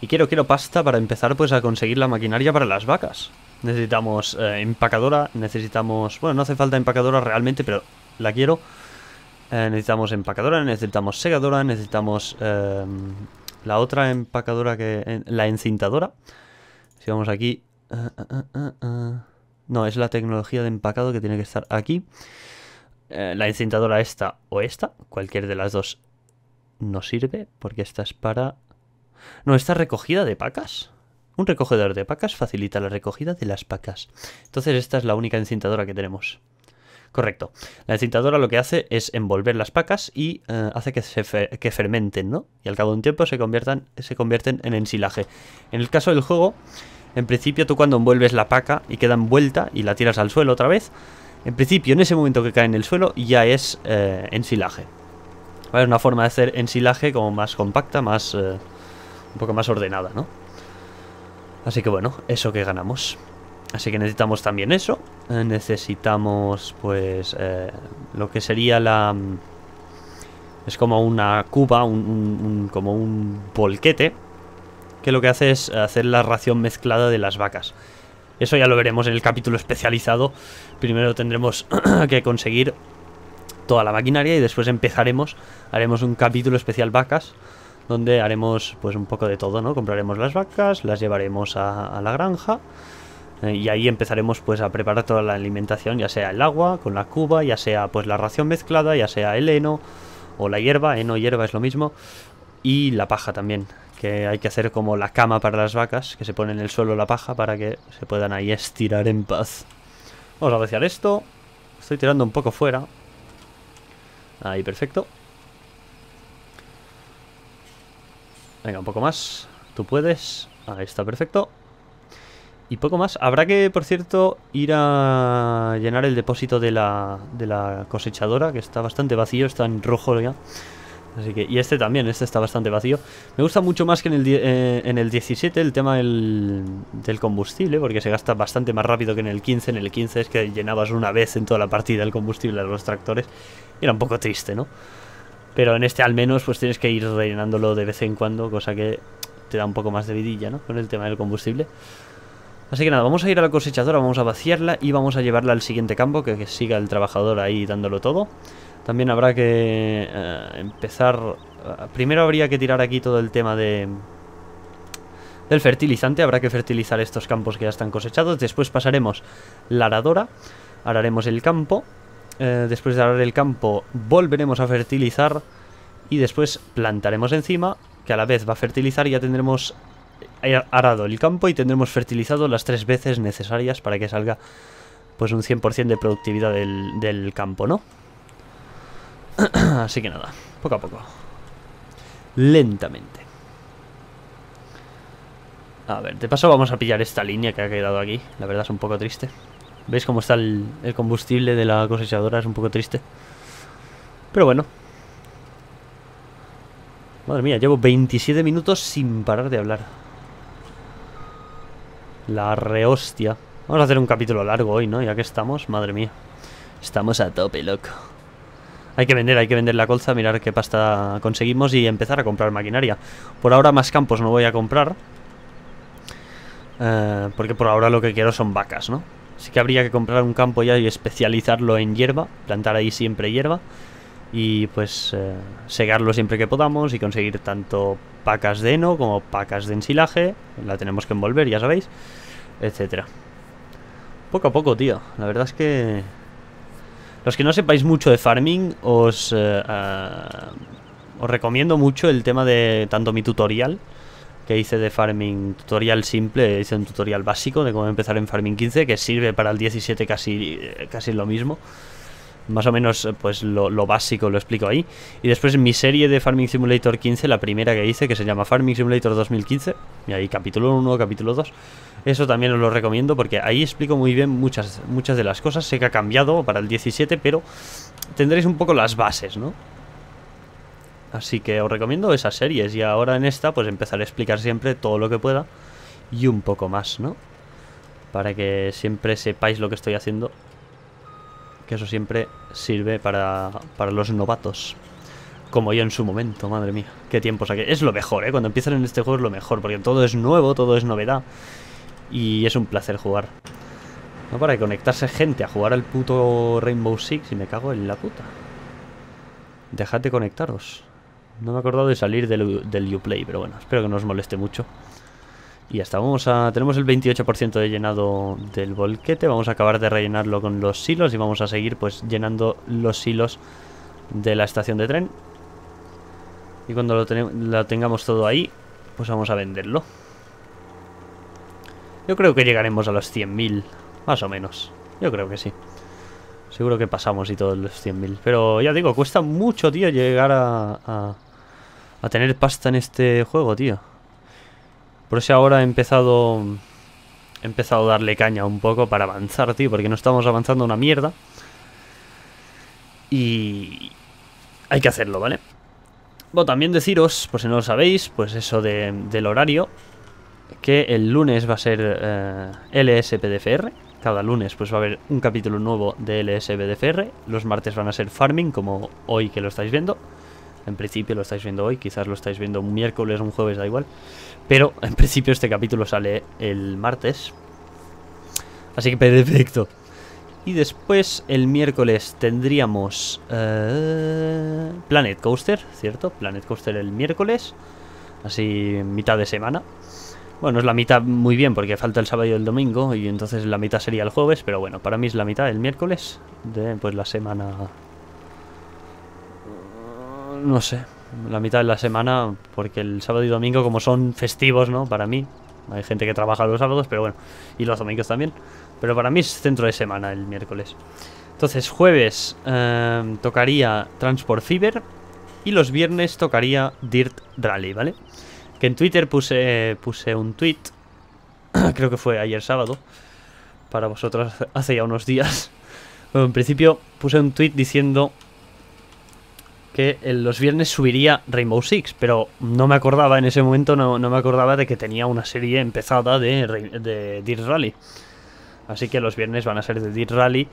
Y quiero, quiero pasta para empezar pues a conseguir la maquinaria para las vacas. Necesitamos eh, empacadora, necesitamos... Bueno, no hace falta empacadora realmente, pero la quiero. Eh, necesitamos empacadora, necesitamos segadora, necesitamos em, la otra empacadora que... la encintadora. Si vamos aquí... No, es la tecnología de empacado que tiene que estar aquí. Eh, la encintadora esta o esta, cualquier de las dos no sirve porque esta es para... No, esta recogida de pacas. Un recogedor de pacas facilita la recogida de las pacas. Entonces esta es la única encintadora que tenemos. Correcto. La encintadora lo que hace es envolver las pacas y eh, hace que, se fermenten, ¿no? Y al cabo de un tiempo se, se convierten en ensilaje. En el caso del juego, en principio tú cuando envuelves la paca y queda envuelta y la tiras al suelo otra vez, en principio en ese momento que cae en el suelo ya es eh, ensilaje. ¿Vale? Es una forma de hacer ensilaje como más compacta, más eh, un poco más ordenada, ¿no? Así que bueno, eso que ganamos. Así que necesitamos también eso. Eh, necesitamos pues lo que sería la... Mm, es como una cuba, como un polquete que lo que hace es hacer la ración mezclada de las vacas. Eso ya lo veremos en el capítulo especializado. Primero tendremos [CLEARS THROAT] que conseguir toda la maquinaria y después empezaremos, haremos un capítulo especial vacas donde haremos pues un poco de todo, ¿no? Compraremos las vacas, las llevaremos a, la granja eh, y ahí empezaremos pues a preparar toda la alimentación, ya sea el agua con la cuba, ya sea pues la ración mezclada, ya sea el heno o la hierba, heno hierba es lo mismo y la paja también, que hay que hacer como la cama para las vacas, que se pone en el suelo la paja para que se puedan ahí estirar en paz. Vamos a vaciar esto. Estoy tirando un poco fuera. Ahí, perfecto. Venga, un poco más. Tú puedes. Ahí está, perfecto. Y poco más. Habrá que, por cierto, ir a llenar el depósito de la, de la cosechadora, que está bastante vacío, está en rojo ya que, y este también, este está bastante vacío. Me gusta mucho más que en el, 17 eh, el tema del, combustible, porque se gasta bastante más rápido que en el 15. En el 15 es que llenabas una vez en toda la partida el combustible de los tractores. era un poco triste, ¿no? Pero en este al menos pues tienes que ir rellenándolo de vez en cuando, cosa que te da un poco más de vidilla, ¿no? Con el tema del combustible. Así que nada, vamos a ir a la cosechadora, vamos a vaciarla y vamos a llevarla al siguiente campo, que siga el trabajador ahí dándolo todo. También habrá que eh, empezar... Eh, primero habría que tirar aquí todo el tema de del fertilizante. Habrá que fertilizar estos campos que ya están cosechados. Después pasaremos la aradora. Araremos el campo. Eh, después de arar el campo volveremos a fertilizar. Y después plantaremos encima, que a la vez va a fertilizar y ya tendremos arado el campo y tendremos fertilizado las tres veces necesarias para que salga pues un 100% de productividad del, del campo, ¿no? [CLEARS THROAT] Así que nada, poco a poco. Lentamente. A ver, de paso vamos a pillar esta línea que ha quedado aquí. La verdad es un poco triste. ¿Veis cómo está el, combustible de la cosechadora? Es un poco triste. Pero bueno. Madre mía, llevo 27 minutos sin parar de hablar. La rehostia. Vamos a hacer un capítulo largo hoy, ¿no? Ya que estamos, madre mía. Estamos a tope, loco. Hay que vender, hay que vender la colza, mirar qué pasta conseguimos y empezar a comprar maquinaria. Por ahora más campos no voy a comprar. Eh, porque por ahora lo que quiero son vacas, ¿no? Así que habría que comprar un campo ya y especializarlo en hierba, plantar ahí siempre hierba y pues eh, segarlo siempre que podamos y conseguir tanto pacas de heno como pacas de ensilaje. La tenemos que envolver, ya sabéis, etcétera. Poco a poco, tío. La verdad es que los que no sepáis mucho de farming, os, eh, ah, os recomiendo mucho el tema de tanto mi tutorial que hice de farming, tutorial simple, hice un tutorial básico de cómo empezar en farming 15, que sirve para el 17 casi, eh, casi lo mismo más o menos eh, pues lo, básico lo explico ahí. Y después mi serie de Farming Simulator 15, la primera que hice, que se llama Farming Simulator 2015, y ahí capítulo 1, capítulo 2, eso también os lo recomiendo porque ahí explico muy bien muchas, muchas de las cosas. Sé que ha cambiado para el 17, pero tendréis un poco las bases, ¿no? Así que os recomiendo esas series y ahora en esta pues empezaré a explicar siempre todo lo que pueda y un poco más, ¿no? Para que siempre sepáis lo que estoy haciendo que eso siempre sirve para, los novatos. Como yo en su momento, madre mía. Qué tiempos aquí. Es lo mejor, ¿eh? Cuando empiezan en este juego es lo mejor, porque todo es nuevo, todo es novedad. Y es un placer jugar. No para conectarse gente a jugar al puto Rainbow Six y me cago en la puta. Dejad de conectaros. No me he acordado de salir del, del Uplay, pero bueno, espero que no os moleste mucho. Y hasta vamos a... Tenemos el 28% de llenado del volquete. Vamos a acabar de rellenarlo con los silos y vamos a seguir pues llenando los silos de la estación de tren. Y cuando lo, lo tengamos todo ahí, pues vamos a venderlo. Yo creo que llegaremos a los 100.000, más o menos. Yo creo que sí. Seguro que pasamos y todos los 100.000. Pero ya digo, cuesta mucho, tío, llegar a, a tener pasta en este juego, tío. Por eso ahora he empezado, he empezado a darle caña un poco para avanzar, tío, porque no estamos avanzando una mierda. Y hay que hacerlo, ¿vale? Bueno, también deciros, por si no lo sabéis, pues eso del horario, que el lunes va a ser eh, LSPDFR. Cada lunes pues va a haber un capítulo nuevo de LSPDFR. Los martes van a ser farming, como hoy que lo estáis viendo. En principio lo estáis viendo hoy, quizás lo estáis viendo un miércoles, o un jueves, da igual. Pero [LAUGHS] en principio este capítulo sale el martes. Así que perfecto. Y después el miércoles tendríamos eh, Planet Coaster, ¿cierto? Planet Coaster el miércoles. Así mitad de semana. Bueno, es la mitad muy bien porque falta el sábado y el domingo y entonces la mitad sería el jueves, pero bueno, para mí es la mitad el miércoles de pues la semana... No sé, la mitad de la semana, porque el sábado y domingo, como son festivos, ¿no? Para mí, hay gente que trabaja los sábados, pero bueno, y los domingos también. Pero para mí es centro de semana el miércoles. Entonces, jueves eh, tocaría Transport Fever y los viernes tocaría Dirt Rally, ¿vale? Que en Twitter puse, puse un tweet, [CLEARS THROAT] creo que fue ayer sábado, para vosotros hace ya unos días. [LAUGHS] en principio puse un tweet diciendo que los viernes subiría Rainbow Six, pero no me acordaba en ese momento, no, me acordaba de que tenía una serie empezada de, de Dirt Rally. Así que los viernes van a ser de Dirt Rally.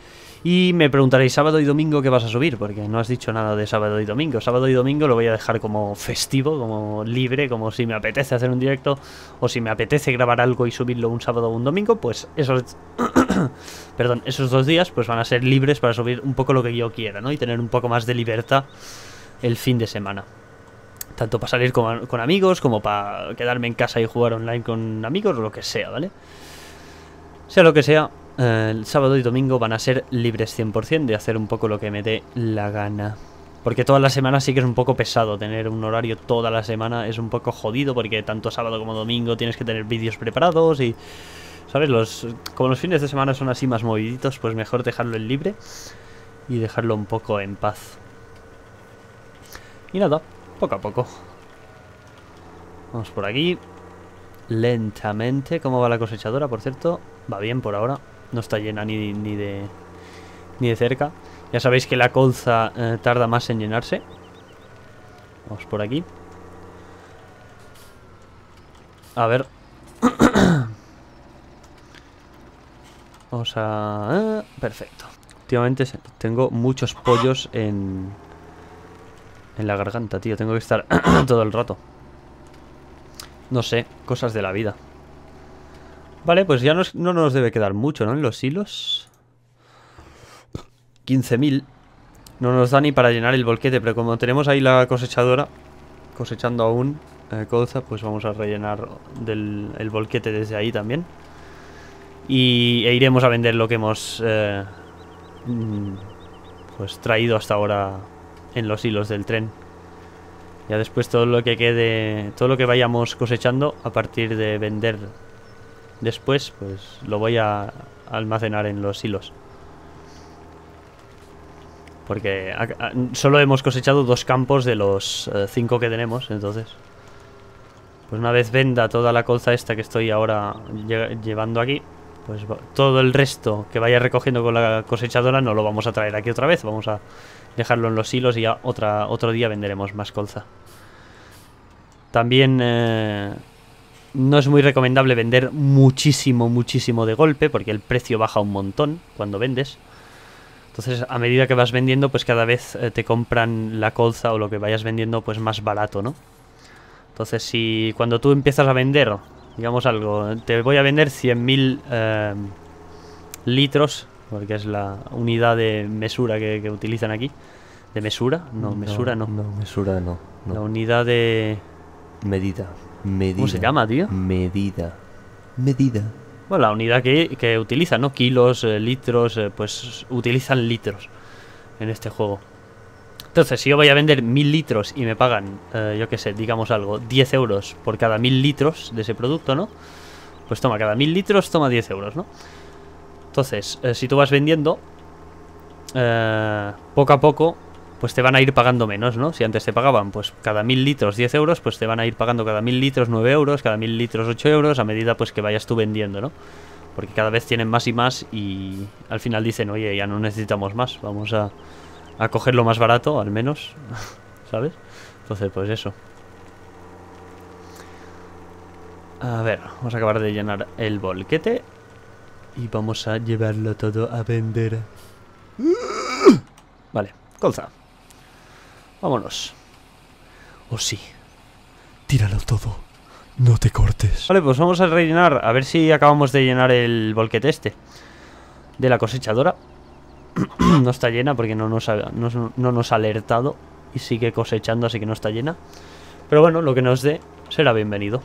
Y me preguntaréis, ¿sábado y domingo qué vas a subir? Porque no has dicho nada de sábado y domingo. Sábado y domingo lo voy a dejar como festivo, como libre, como si me apetece hacer un directo o si me apetece grabar algo y subirlo un sábado o un domingo, pues esos... [COUGHS] Perdón, esos dos días pues van a ser libres para subir un poco lo que yo quiera, ¿no? Y tener un poco más de libertad el fin de semana. Tanto para salir con, amigos, como para quedarme en casa y jugar online con amigos, o lo que sea, ¿vale? Sea lo que sea, eh, el sábado y domingo van a ser libres 100% de hacer un poco lo que me dé la gana. Porque toda la semana sí que es un poco pesado tener un horario toda la semana. Es un poco jodido porque tanto sábado como domingo tienes que tener vídeos preparados y... ¿Sabes? Los, como los fines de semana son así más moviditos, pues mejor dejarlo en libre y dejarlo un poco en paz. Y nada, poco a poco. Vamos por aquí. Lentamente. ¿Cómo va la cosechadora, por cierto? Va bien por ahora. No está llena ni, ni de ni de cerca. Ya sabéis que la colza eh, tarda más en llenarse. Vamos por aquí. A ver. [COUGHS] Vamos a... Eh, perfecto. Últimamente tengo muchos pollos en, en la garganta, tío. Tengo que estar [CLEARS THROAT] todo el rato. No sé, cosas de la vida. Vale, pues ya no nos debe quedar mucho, ¿no? En los hilos. 15.000. No nos da ni para llenar el volquete, pero como tenemos ahí la cosechadora, cosechando aún eh, pues vamos a rellenar del, el volquete desde ahí también. Y e iremos a vender lo que hemos eh, mm, pues traído hasta ahora en los hilos del tren. Ya después todo lo que quede, todo lo que vayamos cosechando a partir de vender después, pues lo voy a almacenar en los hilos. Porque solo hemos cosechado dos campos de los eh, cinco que tenemos, entonces. Pues una vez venda toda la colza esta que estoy ahora llevando aquí, pues todo el resto que vaya recogiendo con la cosechadora no lo vamos a traer aquí otra vez. Vamos a dejarlo en los hilos y ya otro día venderemos más colza. También eh, no es muy recomendable vender muchísimo, muchísimo de golpe porque el precio baja un montón cuando vendes. Entonces a medida que vas vendiendo pues cada vez eh, te compran la colza o lo que vayas vendiendo pues más barato, ¿no? Entonces si cuando tú empiezas a vender, digamos algo, te voy a vender 100.000 eh, litros porque es la unidad de mesura que, utilizan aquí. ¿De mesura? No, mesura no. No, mesura no, La unidad de... Medida. Medida. ¿Cómo se llama, tío? Medida. Medida. Bueno, la unidad que, que utilizan, ¿no? Kilos, eh, litros, eh, pues utilizan litros en este juego. Entonces, si yo voy a vender mil litros y me pagan, eh, yo qué sé, digamos algo, 10 euros por cada mil litros de ese producto, ¿no? Pues toma, cada mil litros toma 10 euros, ¿no? Entonces, eh, si tú vas vendiendo, eh, poco a poco, pues te van a ir pagando menos, ¿no? Si antes te pagaban, pues cada mil litros 10 euros, pues te van a ir pagando cada mil litros 9 euros, cada mil litros 8 euros, a medida pues que vayas tú vendiendo, ¿no? Porque cada vez tienen más y más y al final dicen, oye, ya no necesitamos más, vamos a, a coger lo más barato, al menos, [LAUGHS] ¿sabes? Entonces, pues eso. A ver, vamos a acabar de llenar el bolquete y vamos a llevarlo todo a vender. [GASPS] Vale, colza. Vámonos. O oh, sí. Tíralo todo. No te cortes. Vale, pues vamos a rellenar. A ver si acabamos de llenar el volquete este. De la cosechadora. [CLEARS THROAT] no está llena porque no nos, no nos ha alertado. Y sigue cosechando, así que no está llena. Pero bueno, lo que nos dé será bienvenido.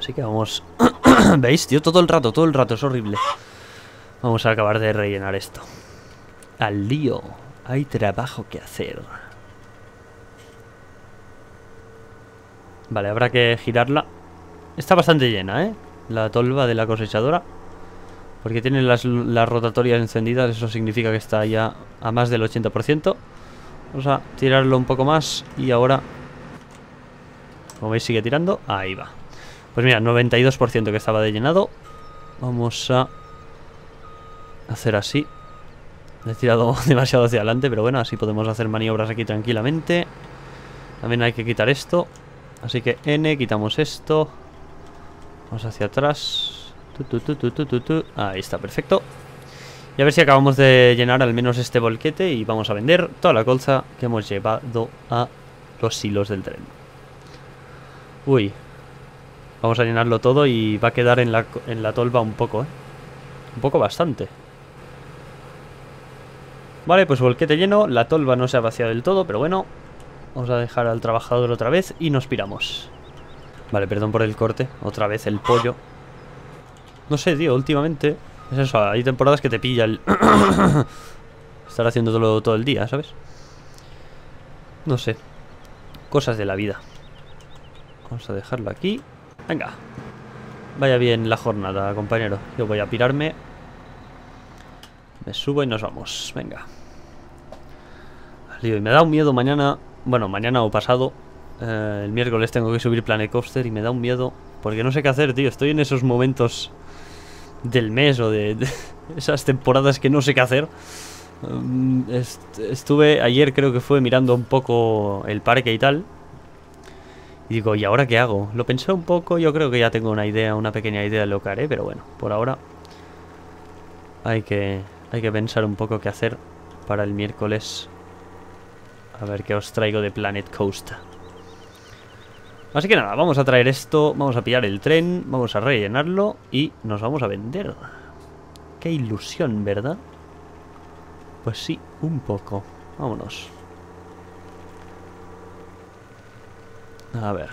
Así que vamos [CLEARS THROAT] [CLEARS THROAT] ¿Veis, tío? Todo el rato, todo el rato, es horrible. Vamos a acabar de rellenar esto. Al lío. Hay trabajo que hacer. Vale, habrá que girarla. Está bastante llena, ¿eh? La tolva de la cosechadora. Porque tiene las, las rotatorias encendidas, eso significa que está ya a más del 80%. Vamos a tirarlo un poco más y ahora... Como veis sigue tirando, ahí va. Pues mira, 92% que estaba de llenado. Vamos a hacer así. he tirado [LAUGHS] demasiado hacia adelante, pero bueno, así podemos hacer maniobras aquí tranquilamente. También hay que quitar esto. Así que N, quitamos esto. Vamos hacia atrás. Tu, Ahí está, perfecto. Y a ver si acabamos de llenar al menos este volquete y vamos a vender toda la colza que hemos llevado a los hilos del tren. Uy, Vamos a llenarlo todo y va a quedar en la, en la tolva un poco, ¿eh? Un poco bastante. Vale, pues volquete lleno. La tolva no se ha vaciado del todo, pero bueno. Vamos a dejar al trabajador otra vez y nos piramos. Vale, perdón por el corte. Otra vez el pollo. No sé, tío, últimamente... Es eso, hay temporadas que te pilla el... [COUGHS] Estar haciéndolo todo el día, ¿sabes? No sé. Cosas de la vida. Vamos a dejarlo aquí. Venga. Vaya bien la jornada, compañero. Yo voy a pirarme. Me subo y nos vamos. Venga. y me da un miedo mañana. Bueno, mañana o pasado. Eh, el miércoles tengo que subir Planet Coaster y me da un miedo. Porque no sé qué hacer, tío. Estoy en esos momentos del mes o de [LAUGHS] esas temporadas que no sé qué hacer. Mm, estuve ayer creo que fue mirando un poco el parque y tal y digo, ¿y ahora qué hago? Lo pensé un poco, yo creo que ya tengo una idea, una pequeña idea de lo que haré, pero bueno, por ahora hay que, hay que pensar un poco qué hacer para el miércoles. A ver qué os traigo de Planet Coast. Así que nada, vamos a traer esto, vamos a pillar el tren, vamos a rellenarlo y nos vamos a vender. Qué ilusión, ¿verdad? Pues sí, un poco. Vámonos. A ver.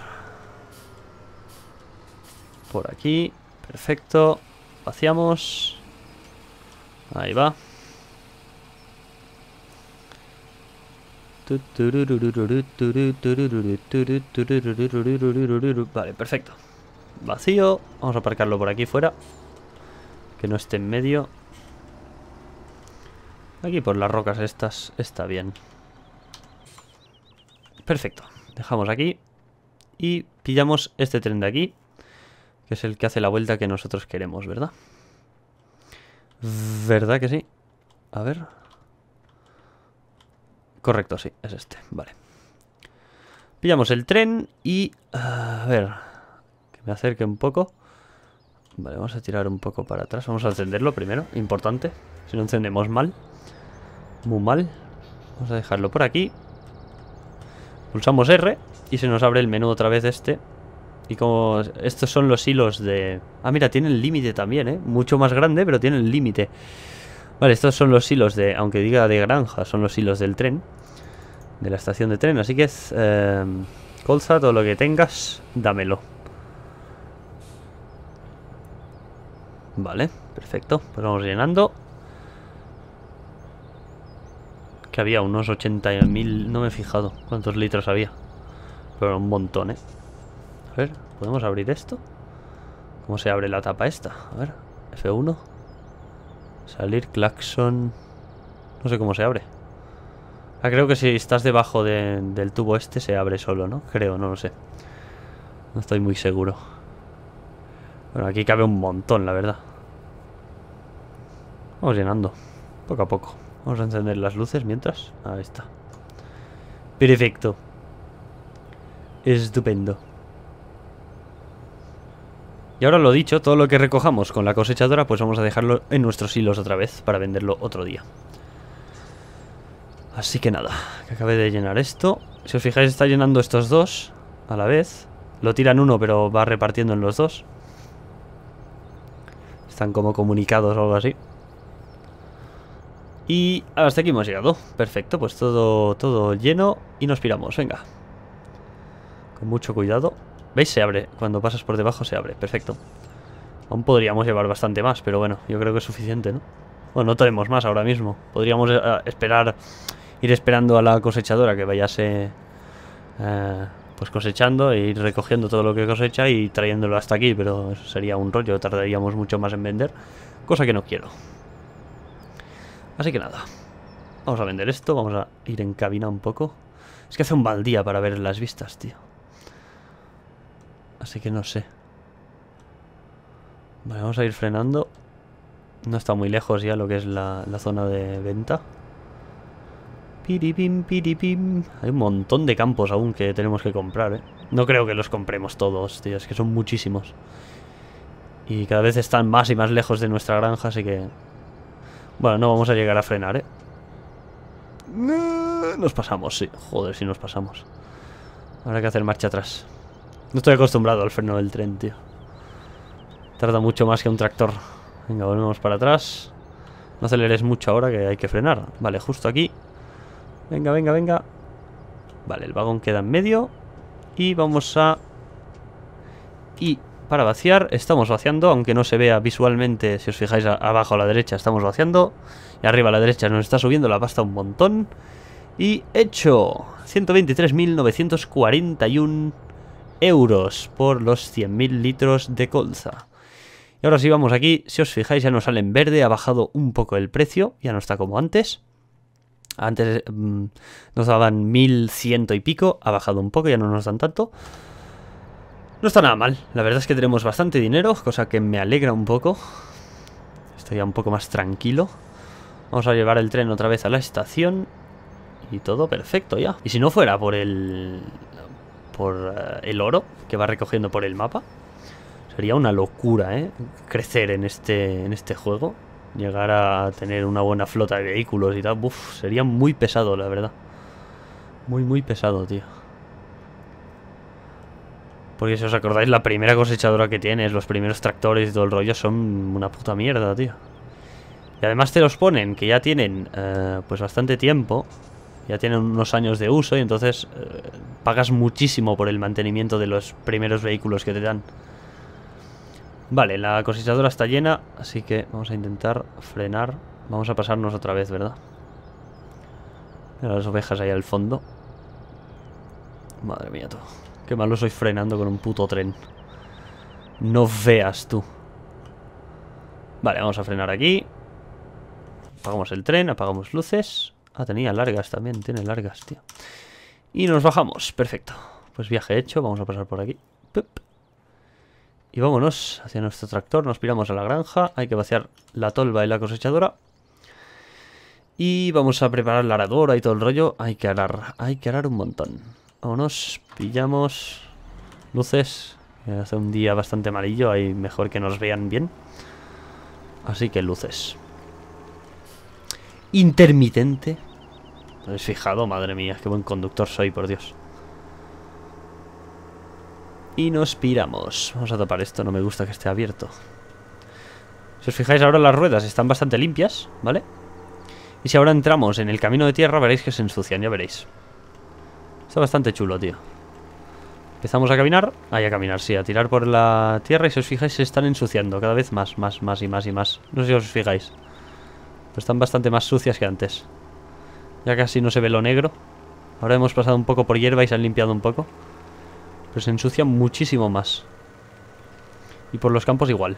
Por aquí. Perfecto. Vaciamos. Ahí va. Vale, perfecto. Vacío. Vamos a aparcarlo por aquí fuera. Que no esté en medio. Aquí por las rocas estas está bien. Perfecto. Dejamos aquí y pillamos este tren de aquí, que es el que hace la vuelta que nosotros queremos, ¿verdad? ¿Verdad que sí? A ver. Correcto, sí, es este, vale. Pillamos el tren y... A ver, que me acerque un poco. Vale, vamos a tirar un poco para atrás. Vamos a encenderlo primero, importante. Si no encendemos mal. Muy mal. Vamos a dejarlo por aquí. Pulsamos R. Y se nos abre el menú otra vez este. Y como estos son los hilos de... Ah, mira, tienen límite también, ¿eh? Mucho más grande, pero tienen límite. Vale, estos son los hilos de... Aunque diga de granja, son los hilos del tren. De la estación de tren. Así que es... Eh, colza, todo lo que tengas, dámelo. Vale, perfecto. Pues vamos llenando. Que había unos 80.000... No me he fijado cuántos litros había pero un montón, ¿eh? A ver, ¿podemos abrir esto? ¿Cómo se abre la tapa esta? A ver, F1 Salir, claxon No sé cómo se abre Ah, creo que si estás debajo del tubo este se abre solo, ¿no? Creo, no lo sé No estoy muy seguro Bueno, aquí cabe un montón, la verdad Vamos llenando Poco a poco Vamos a encender las luces mientras Ahí está Perfecto Estupendo. Y ahora lo dicho, todo lo que recojamos con la cosechadora, pues vamos a dejarlo en nuestros hilos otra vez para venderlo otro día. Así que nada, que acabe de llenar esto. Si os fijáis, está llenando estos dos a la vez. Lo tiran uno, pero va repartiendo en los dos. Están como comunicados o algo así. Y hasta aquí hemos llegado. Perfecto, pues todo, todo lleno y nos piramos. Venga mucho cuidado. ¿Veis? Se abre. Cuando pasas por debajo se abre. Perfecto. Aún podríamos llevar bastante más, pero bueno, yo creo que es suficiente, ¿no? Bueno, no tenemos más ahora mismo. Podríamos eh, esperar, ir esperando a la cosechadora que vayase eh, pues cosechando e ir recogiendo todo lo que cosecha y trayéndolo hasta aquí, pero sería un rollo, tardaríamos mucho más en vender, cosa que no quiero. Así que nada, vamos a vender esto, vamos a ir en cabina un poco. Es que hace un mal día para ver las vistas, tío. Así que no sé. Vale, vamos a ir frenando. No está muy lejos ya lo que es la, zona de venta. Piripim, piripim. Hay un montón de campos aún que tenemos que comprar, ¿eh? No creo que los compremos todos, tío. Es que son muchísimos. Y cada vez están más y más lejos de nuestra granja, así que... Bueno, no vamos a llegar a frenar, ¿eh? Nos pasamos, sí. Joder, si sí nos pasamos. Habrá que hacer marcha atrás. No estoy acostumbrado al freno del tren, tío. Tarda mucho más que un tractor. Venga, volvemos para atrás. No aceleres mucho ahora que hay que frenar. Vale, justo aquí. Venga, venga, venga. Vale, el vagón queda en medio. Y vamos a... Y para vaciar, estamos vaciando, aunque no se vea visualmente, si os fijáis abajo a la derecha estamos vaciando, y arriba a la derecha nos está subiendo la pasta un montón, y hecho, 123.941 euros por los 100.000 litros de colza. Y ahora sí, vamos aquí. Si os fijáis, ya nos sale en verde. Ha bajado un poco el precio. Ya no está como antes. Antes mm, nos daban 1100 y pico. Ha bajado un poco. Ya no nos dan tanto. No está nada mal. La verdad es que tenemos bastante dinero. Cosa que me alegra un poco. Estoy un poco más tranquilo. Vamos a llevar el tren otra vez a la estación. Y todo perfecto ya. Y si no fuera por el por eh, el oro que va recogiendo por el mapa. Sería una locura, ¿eh? Crecer en este, en este juego. Llegar a tener una buena flota de vehículos y tal. uff, sería muy pesado, la verdad. Muy, muy pesado, tío. Porque si os acordáis, la primera cosechadora que tienes, los primeros tractores y todo el rollo son una puta mierda, tío. Y además te los ponen, que ya tienen eh, pues bastante tiempo ya tienen unos años de uso y entonces eh, pagas muchísimo por el mantenimiento de los primeros vehículos que te dan. Vale, la cosechadora está llena, así que vamos a intentar frenar. Vamos a pasarnos otra vez, ¿verdad? Mira las ovejas ahí al fondo. Madre mía, tú. Qué malo soy frenando con un puto tren. No veas tú. Vale, vamos a frenar aquí. Apagamos el tren, apagamos luces. Ah, tenía largas también, tiene largas, tío. Y nos bajamos, perfecto. Pues viaje hecho, vamos a pasar por aquí. Y vámonos hacia nuestro tractor, nos piramos a la granja, hay que vaciar la tolva y la cosechadora. Y vamos a preparar la aradora y todo el rollo, hay que arar, hay que arar un montón. Vámonos, pillamos luces, hace un día bastante amarillo, hay mejor que nos vean bien. Así que luces intermitente. ¿Lo habéis fijado? Madre mía, qué buen conductor soy, por Dios. Y nos piramos. Vamos a tapar esto, no me gusta que esté abierto. Si os fijáis ahora las ruedas están bastante limpias, ¿vale? Y si ahora entramos en el camino de tierra veréis que se ensucian, ya veréis. Está bastante chulo, tío. Empezamos a caminar, ahí a caminar, sí, a tirar por la tierra y si os fijáis se están ensuciando cada vez más, más, más y más y más. No sé si os fijáis. Pero están bastante más sucias que antes. Ya casi no se ve lo negro. Ahora hemos pasado un poco por hierba y se han limpiado un poco. Pero se ensucian muchísimo más. Y por los campos igual.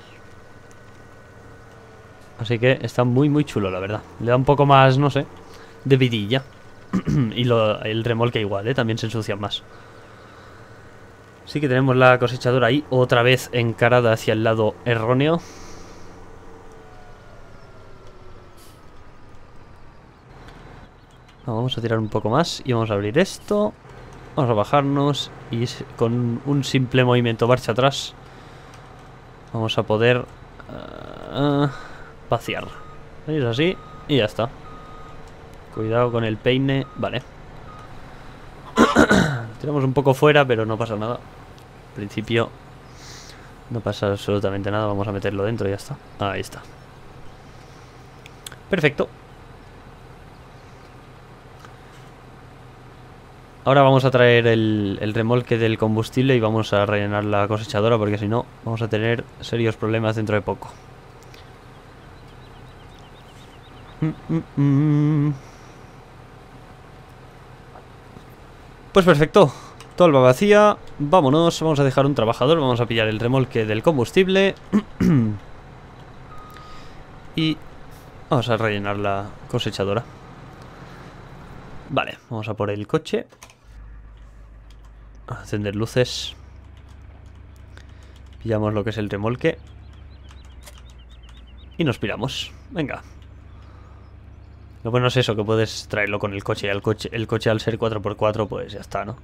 Así que está muy muy chulo, la verdad. Le da un poco más, no sé, de vidilla. [CLEARS THROAT] y el remolque igual, ¿eh? También se ensucia más. Sí que tenemos la cosechadora ahí, otra vez encarada hacia el lado erróneo. vamos a tirar un poco más y vamos a abrir esto. Vamos a bajarnos y con un simple movimiento marcha atrás vamos a poder pasear. Ah, vaciar. Es Así y ya está. Cuidado con el peine. Vale. [COUGHS] Tiramos un poco fuera, pero no pasa nada. Al principio no pasa absolutamente nada. Vamos a meterlo dentro y ya está. Ahí está. Perfecto. Ahora vamos a traer el, remolque del combustible y vamos a rellenar la cosechadora porque si no vamos a tener serios problemas dentro de poco. Mm, mm, mm. Pues perfecto. Tolva vacía. Vámonos. Vamos a dejar un trabajador. Vamos a pillar el remolque del combustible. [CLEARS THROAT] y vamos a rellenar la cosechadora. Vale, vamos a por el coche. Encender luces. Pillamos lo que es el remolque. Y nos piramos. Venga. Lo bueno es eso, que puedes traerlo con el coche. Y el coche, el coche al ser 4x4, pues ya está, ¿no?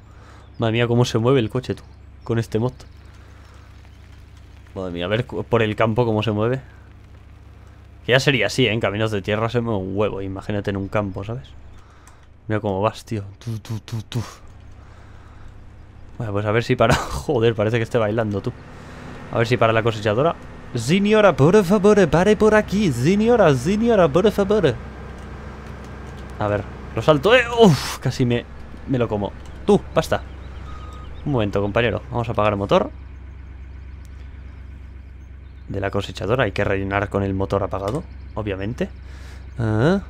Madre mía, cómo se mueve el coche, tú. Con este mod. Madre mía, a ver por el campo cómo se mueve. Que ya sería así, ¿eh? En caminos de tierra se mueve un huevo. Imagínate en un campo, ¿sabes? Mira cómo vas, tío. Tú, tú, tú, tú. Bueno, pues a ver si para... [LAUGHS] Joder, parece que esté bailando tú. A ver si para la cosechadora. Señora, por favor, pare por aquí. Señora, señora, por favor. A ver, lo salto. Eh. Uf, casi me, me lo como. Tú, basta. Un momento, compañero. Vamos a apagar el motor. De la cosechadora hay que rellenar con el motor apagado, obviamente. Ah...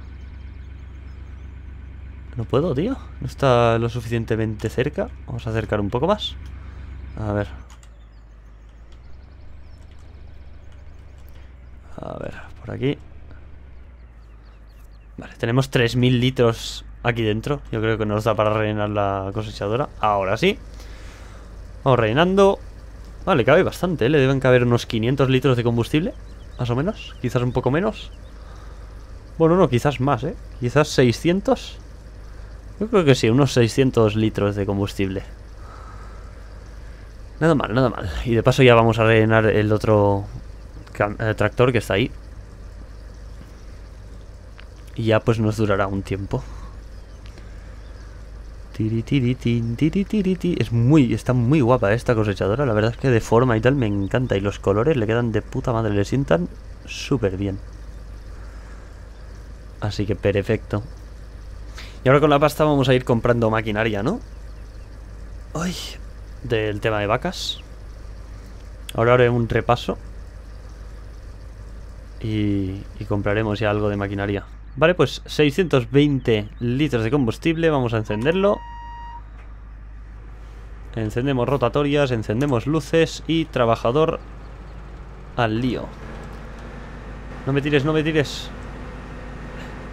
No puedo, tío. No está lo suficientemente cerca. Vamos a acercar un poco más. A ver. A ver, por aquí. Vale, tenemos 3.000 litros aquí dentro. Yo creo que nos da para rellenar la cosechadora. Ahora sí. Vamos rellenando. Vale, cabe bastante, ¿eh? Le deben caber unos 500 litros de combustible. Más o menos. Quizás un poco menos. Bueno, no, quizás más, ¿eh? Quizás 600. Yo creo que sí, unos 600 litros de combustible. Nada mal, nada mal. Y de paso ya vamos a rellenar el otro eh, tractor que está ahí. Y ya pues nos durará un tiempo. Es muy, está muy guapa eh, esta cosechadora. La verdad es que de forma y tal me encanta. Y los colores le quedan de puta madre. Le sientan súper bien. Así que perfecto. Y ahora con la pasta vamos a ir comprando maquinaria, ¿no? Ay, del tema de vacas. Ahora haré un repaso. Y, y compraremos ya algo de maquinaria. Vale, pues 620 litros de combustible. Vamos a encenderlo. Encendemos rotatorias, encendemos luces y trabajador al lío. No me tires, no me tires.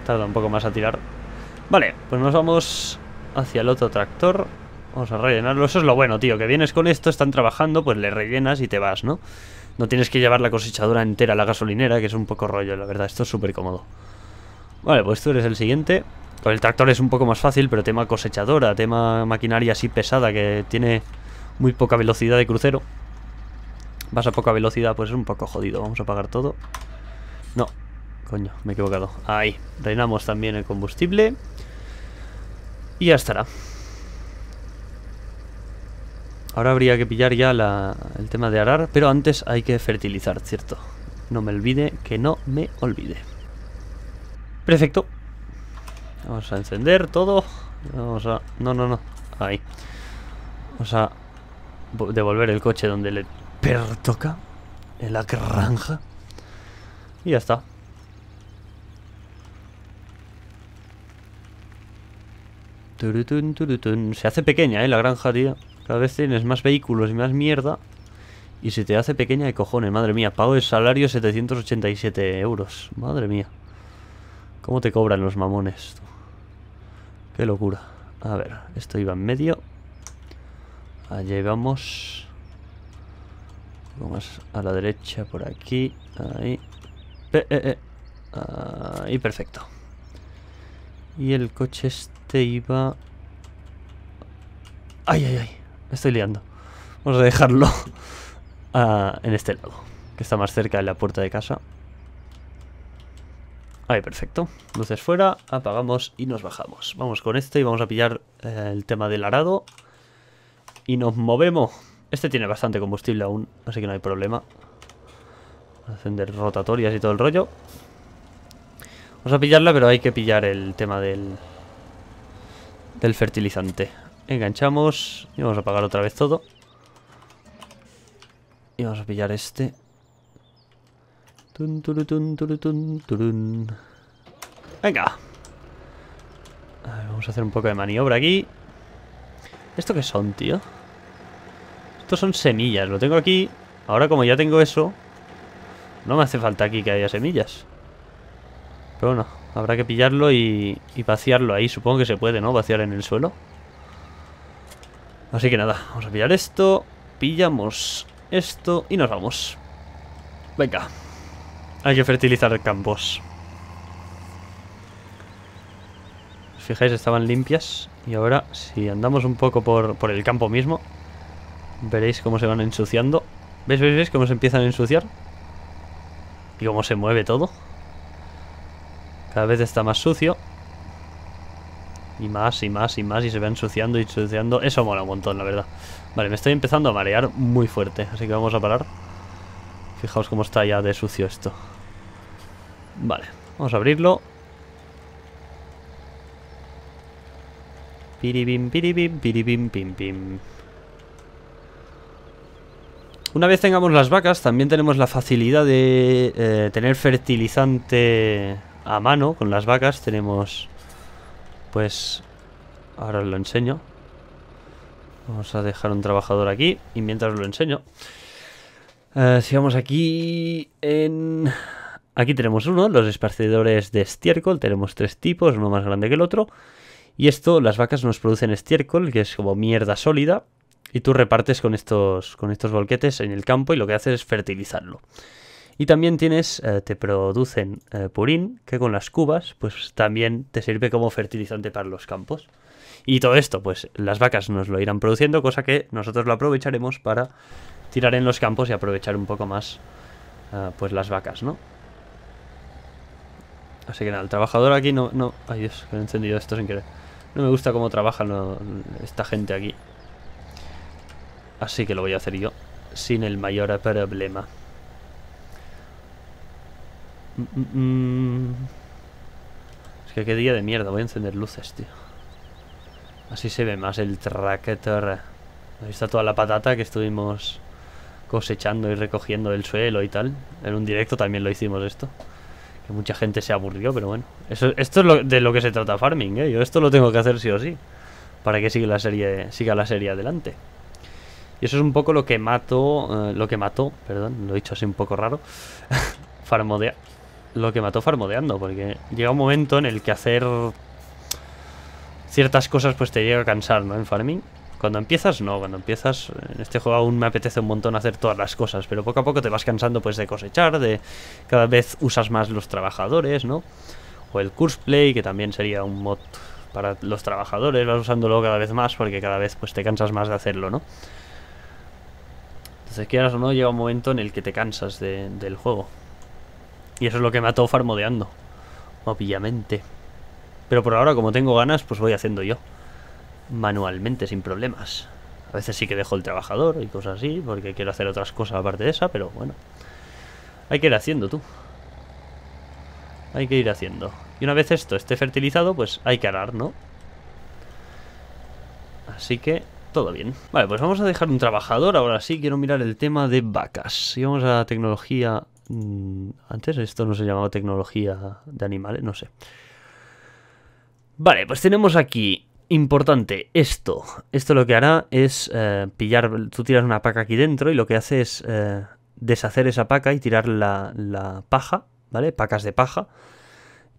Tarda un poco más a tirar. Vale, pues nos vamos hacia el otro tractor. Vamos a rellenarlo. Eso es lo bueno, tío. Que vienes con esto, están trabajando, pues le rellenas y te vas, ¿no? No tienes que llevar la cosechadora entera a la gasolinera, que es un poco rollo, la verdad. Esto es súper cómodo. Vale, pues tú eres el siguiente. Con el tractor es un poco más fácil, pero tema cosechadora, tema maquinaria así pesada que tiene muy poca velocidad de crucero. Vas a poca velocidad, pues es un poco jodido. Vamos a pagar todo. No, coño, me he equivocado. Ahí, reinamos también el combustible. Y ya estará. Ahora habría que pillar ya el tema de arar, pero antes hay que fertilizar, ¿cierto? No me olvide, que no me olvide. Perfecto. Vamos a encender todo. Vamos a... No, no, no. Ahí. Vamos a devolver el coche donde le pertoca. En la granja. Y ya está. Se hace pequeña, ¿eh? La granja, tío. Cada vez tienes más vehículos y más mierda. Y se te hace pequeña de cojones, madre mía. Pago de salario 787 euros. Madre mía. ¿Cómo te cobran los mamones? Qué locura. A ver, esto iba en medio. Allá vamos. vamos a la derecha, por aquí. Ahí. Pe eh, eh. Ahí, perfecto. Y el coche este este iba... ¡Ay, ay, ay! Me estoy liando. Vamos a dejarlo [LAUGHS] en este lado, que está más cerca de la puerta de casa. Ahí, perfecto. Luces fuera, apagamos y nos bajamos. Vamos con este y vamos a pillar eh, el tema del arado. Y nos movemos. Este tiene bastante combustible aún, así que no hay problema. Encender rotatorias y todo el rollo. Vamos a pillarla, pero hay que pillar el tema del, del fertilizante. Enganchamos y vamos a apagar otra vez todo. Y vamos a pillar este. Venga. vamos a hacer un poco de maniobra aquí. ¿Esto qué son, tío? Estos son semillas, lo tengo aquí. Ahora como ya tengo eso, no me hace falta aquí que haya semillas. Pero bueno, Habrá que pillarlo y, vaciarlo ahí. Supongo que se puede, ¿no? Vaciar en el suelo. Así que nada, vamos a pillar esto. Pillamos esto y nos vamos. Venga. Hay que fertilizar campos. ¿Os fijáis, estaban limpias. Y ahora, si andamos un poco por, por el campo mismo, veréis cómo se van ensuciando. ¿Veis, veis, veis cómo se empiezan a ensuciar? Y cómo se mueve todo. Cada vez está más sucio. Y más, y más, y más, y se va ensuciando y ensuciando. Eso mola un montón, la verdad. Vale, me estoy empezando a marear muy fuerte, así que vamos a parar. Fijaos cómo está ya de sucio esto. Vale, vamos a abrirlo. Piribim, piribim, piribim, pim, pim. Una vez tengamos las vacas, también tenemos la facilidad de eh, tener fertilizante a mano con las vacas tenemos pues ahora lo enseño vamos a dejar un trabajador aquí y mientras lo enseño eh, si vamos aquí en aquí tenemos uno los esparcidores de estiércol tenemos tres tipos uno más grande que el otro y esto las vacas nos producen estiércol que es como mierda sólida y tú repartes con estos con estos bolquetes en el campo y lo que haces es fertilizarlo y también tienes, eh, te producen eh, purín, que con las cubas, pues también te sirve como fertilizante para los campos. Y todo esto, pues las vacas nos lo irán produciendo, cosa que nosotros lo aprovecharemos para tirar en los campos y aprovechar un poco más, eh, pues las vacas, ¿no? Así que nada, el trabajador aquí no, no... Ay Dios, que he encendido esto sin querer. No me gusta cómo trabajan esta gente aquí. Así que lo voy a hacer yo, sin el mayor problema. Mm, mm, mm. Es que qué día de mierda, voy a encender luces, tío. Así se ve más el tracker. Ahí está toda la patata que estuvimos cosechando y recogiendo del suelo y tal. En un directo también lo hicimos esto. Que mucha gente se aburrió, pero bueno. esto es lo, de lo que se trata farming, ¿eh? Yo esto lo tengo que hacer sí o sí. Para que siga la serie, siga la serie adelante. Y eso es un poco lo que mato, eh, lo que mató, perdón, lo he dicho así un poco raro. [LAUGHS] de lo que mató farmodeando, porque llega un momento en el que hacer ciertas cosas pues te llega a cansar, ¿no? En farming. Cuando empiezas, no, cuando empiezas, en este juego aún me apetece un montón hacer todas las cosas, pero poco a poco te vas cansando pues de cosechar, de cada vez usas más los trabajadores, ¿no? O el curse play, que también sería un mod para los trabajadores, vas usándolo cada vez más porque cada vez pues te cansas más de hacerlo, ¿no? Entonces quieras o no, llega un momento en el que te cansas del juego. Y eso es lo que me ha todo farmodeando. Obviamente. Pero por ahora, como tengo ganas, pues voy haciendo yo. Manualmente, sin problemas. A veces sí que dejo el trabajador y cosas así, porque quiero hacer otras cosas aparte de esa, pero bueno. Hay que ir haciendo, tú. Hay que ir haciendo. Y una vez esto esté fertilizado, pues hay que arar, ¿no? Así que todo bien. Vale, pues vamos a dejar un trabajador. Ahora sí quiero mirar el tema de vacas. Y vamos a la tecnología Mm, antes esto no se llamaba tecnología de animales, no sé. Vale, pues tenemos aquí, importante, esto. Esto lo que hará es eh, pillar, tú tiras una paca aquí dentro y lo que hace es eh, deshacer esa paca y tirar la, paja, ¿vale? Pacas de paja.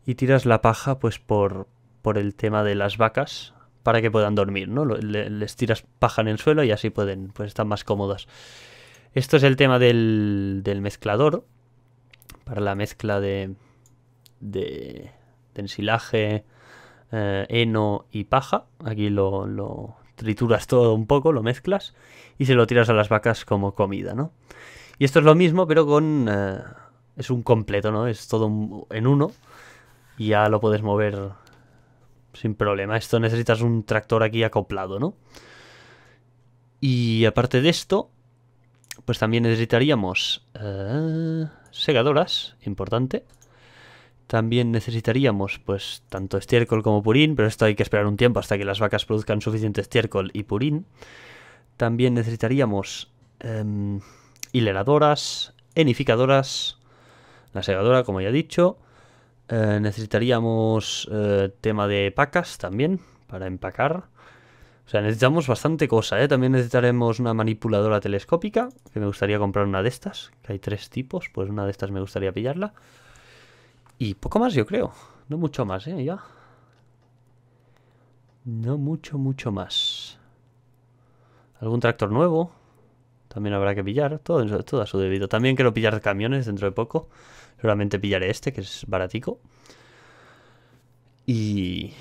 Y tiras la paja pues por, por el tema de las vacas para que puedan dormir, ¿no? les tiras paja en el suelo y así pueden, pues están más cómodas. Esto es el tema del, del mezclador, para la mezcla de, de, ensilaje, eh, heno y paja. Aquí lo, trituras todo un poco, lo mezclas y se lo tiras a las vacas como comida, ¿no? Y esto es lo mismo, pero con... Eh, es un completo, ¿no? Es todo en uno y ya lo puedes mover sin problema. Esto necesitas un tractor aquí acoplado, ¿no? Y aparte de esto, pues también necesitaríamos... Eh, segadoras, importante. También necesitaríamos, pues, tanto estiércol como purín, pero esto hay que esperar un tiempo hasta que las vacas produzcan suficiente estiércol y purín. También necesitaríamos em, hileradoras, enificadoras, la segadora, como ya he dicho. Eh, necesitaríamos eh, tema de pacas también, para empacar. O sea, necesitamos bastante cosa, ¿eh? También necesitaremos una manipuladora telescópica, que me gustaría comprar una de estas, que hay tres tipos, pues una de estas me gustaría pillarla. Y poco más, yo creo. No mucho más, ¿eh? Ya. No mucho, mucho más. Algún tractor nuevo. También habrá que pillar. Todo, todo a su debido. También quiero pillar camiones dentro de poco. solamente pillaré este, que es baratico. Y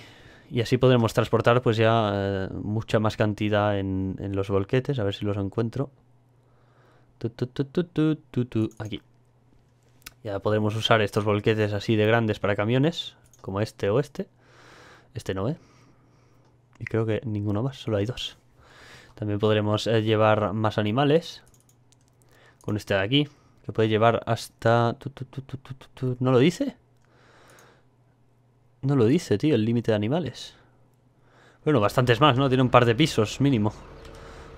y así podremos transportar pues ya mucha más cantidad en, los volquetes, a ver si los encuentro. Aquí. Ya podremos usar estos volquetes así de grandes para camiones, como este o este. Este no, ¿eh? Y creo que ninguno más, solo hay dos. También podremos llevar más animales. Con este de aquí, que puede llevar hasta... ¿No lo dice? No lo dice, tío, el límite de animales. Bueno, bastantes más, ¿no? Tiene un par de pisos, mínimo.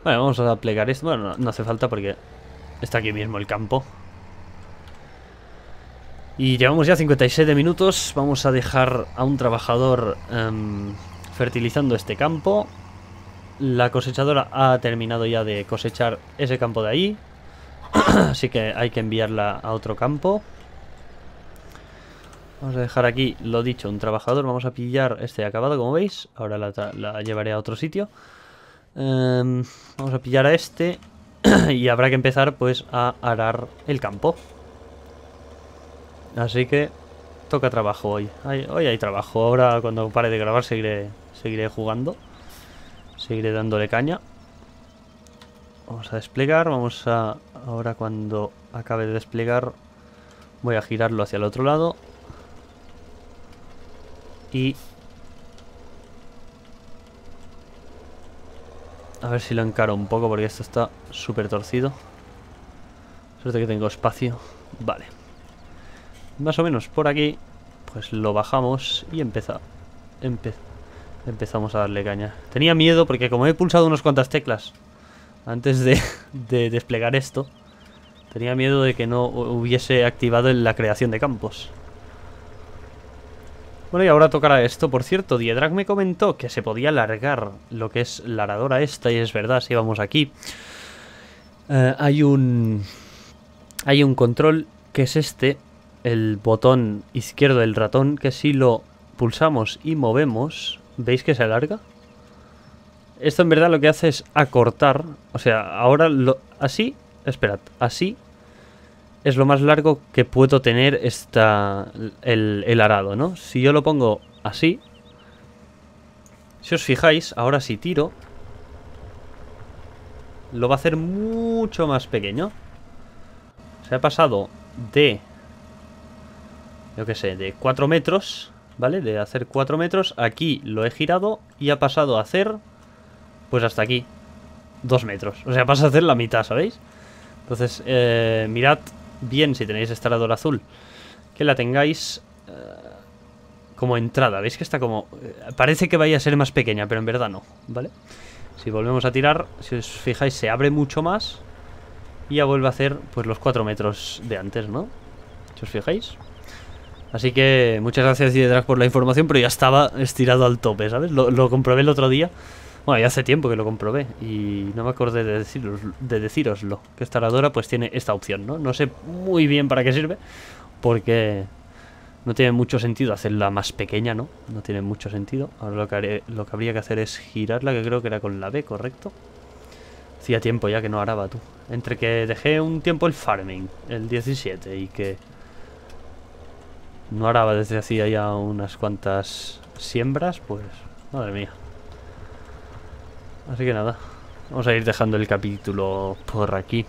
Bueno, vamos a plegar esto. Bueno, no, hace falta porque está aquí mismo el campo. Y llevamos ya 57 minutos. Vamos a dejar a un trabajador em, fertilizando este campo. La cosechadora ha terminado ya de cosechar ese campo de ahí. [CLEARS THROAT] Así que hay que enviarla a otro campo. Vamos a dejar aquí, lo dicho, un trabajador. Vamos a pillar este acabado, como veis. Ahora la, llevaré a otro sitio. Em, vamos a pillar a este. [CLEARS THROAT] y habrá que empezar, pues, a arar el campo. Así que toca trabajo hoy. hoy hay trabajo. Ahora, cuando pare de grabar, seguiré, seguiré jugando. Seguiré dándole caña. Vamos a desplegar. Vamos a... Ahora, cuando acabe de desplegar, voy a girarlo hacia el otro lado. Y... A ver si lo encaro un poco porque esto está súper torcido. Suerte que tengo espacio. Vale. Más o menos por aquí, pues lo bajamos y empezamos. empezamos a darle caña. Tenía miedo porque como he pulsado unas cuantas teclas antes de, [LAUGHS] de desplegar esto, tenía miedo de que no hubiese activado la creación de campos. Bueno, y ahora tocará esto. Por cierto, Diedrag me comentó que se podía alargar lo que es la aradora esta, y es verdad, si vamos aquí. Eh, hay un... Hay un control que es este, el botón izquierdo del ratón, que si lo pulsamos y movemos, ¿veis que se alarga? Esto en verdad lo que hace es acortar, o sea, ahora lo, así, esperad, así es lo más largo que puedo tener esta, el, arado, ¿no? Si yo lo pongo así, si os fijáis, ahora si tiro, lo va a hacer mucho más pequeño. Se ha pasado de, yo qué sé, de 4 metros, ¿vale? De hacer 4 metros, aquí lo he girado y ha pasado a hacer, pues hasta aquí, 2 metros. O sea, pasa a hacer la mitad, ¿sabéis? Entonces, eh, mirad bien si tenéis estalador azul. Que la tengáis eh, como entrada. ¿Veis que está como... Eh, parece que vaya a ser más pequeña, pero en verdad no, ¿vale? Si volvemos a tirar, si os fijáis, se abre mucho más. Y ya vuelve a hacer pues los 4 metros de antes, ¿no? Si os fijáis. Así que muchas gracias, detrás por la información, pero ya estaba estirado al tope, ¿sabes? lo comprobé el otro día. Bueno, ya hace tiempo que lo comprobé y no me acordé de, deciroslo. Que esta aradora pues tiene esta opción, ¿no? No sé muy bien para qué sirve porque no tiene mucho sentido hacerla más pequeña, ¿no? No tiene mucho sentido. Ahora lo que, lo que habría que hacer es girarla, que creo que era con la B, ¿correcto? Hacía tiempo ya que no araba tú. Entre que dejé un tiempo el farming, el 17, y que no araba desde hacía ya unas cuantas siembras, pues... Madre mía. Así que nada, vamos a ir dejando el capítulo por aquí.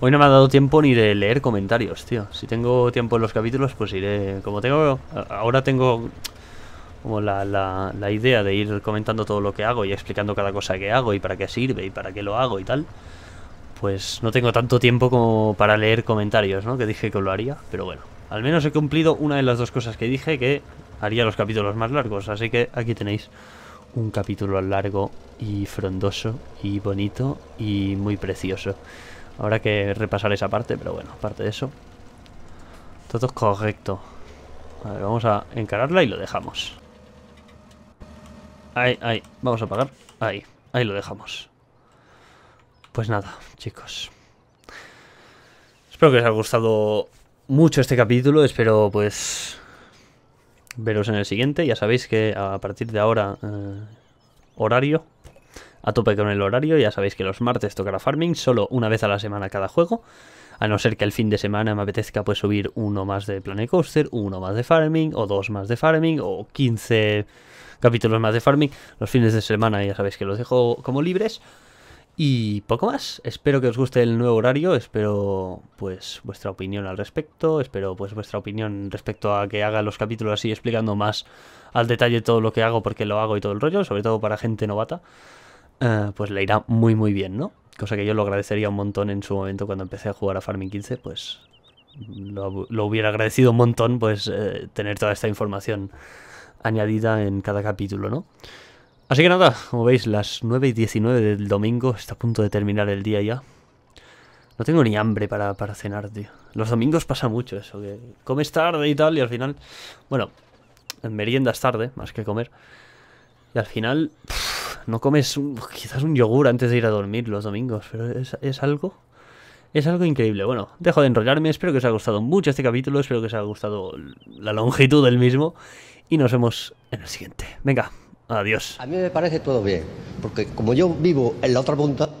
Hoy no me ha dado tiempo ni de leer comentarios, tío. Si tengo tiempo en los capítulos, pues iré... Como tengo... Ahora tengo como la, la idea de ir comentando todo lo que hago y explicando cada cosa que hago y para qué sirve y para qué lo hago y tal pues no tengo tanto tiempo como para leer comentarios, ¿no? Que dije que lo haría, pero bueno. Al menos he cumplido una de las dos cosas que dije, que haría los capítulos más largos, así que aquí tenéis un capítulo largo y frondoso y bonito y muy precioso. Habrá que repasar esa parte, pero bueno, aparte de eso. Todo es correcto. vamos a encararla y lo dejamos. Ahí, ahí. Vamos a apagar. Ahí, ahí lo dejamos. Pues nada, chicos. Espero que os haya gustado mucho este capítulo. Espero, pues, veros en el siguiente. Ya sabéis que a partir de ahora, eh, horario, a tope con el horario. Ya sabéis que los martes tocará farming, solo una vez a la semana cada juego. A no ser que el fin de semana me apetezca pues subir uno más de Planet Coaster, uno más de farming, o dos más de farming, o 15 capítulos más de farming. Los fines de semana ya sabéis que los dejo como libres. Y poco más. Espero que os guste el nuevo horario. Espero pues vuestra opinión al respecto. Espero pues vuestra opinión respecto a que haga los capítulos así explicando más al detalle todo lo que hago, porque lo hago y todo el rollo, sobre todo para gente novata. Eh, pues le irá muy muy bien, ¿no? Cosa que yo lo agradecería un montón en su momento cuando empecé a jugar a Farming 15, pues lo, hubiera agradecido un montón pues eh, tener toda esta información añadida en cada capítulo, ¿no? Así que nada, como veis, las 9 y 19 del domingo, está a punto de terminar el día ya. No tengo ni hambre para, cenar, tío. Los domingos pasa mucho eso, que comes tarde y tal, y al final... Bueno, meriendas tarde, más que comer. Y al final, no comes quizás un yogur antes de ir a dormir los domingos, pero es algo es algo increíble. Bueno, dejo de enrollarme. Espero que os haya gustado mucho este capítulo. Espero que os haya gustado la longitud del mismo. Y nos vemos en el siguiente. Venga, Adiós. A mí me parece todo bien, porque como yo vivo en la otra punta...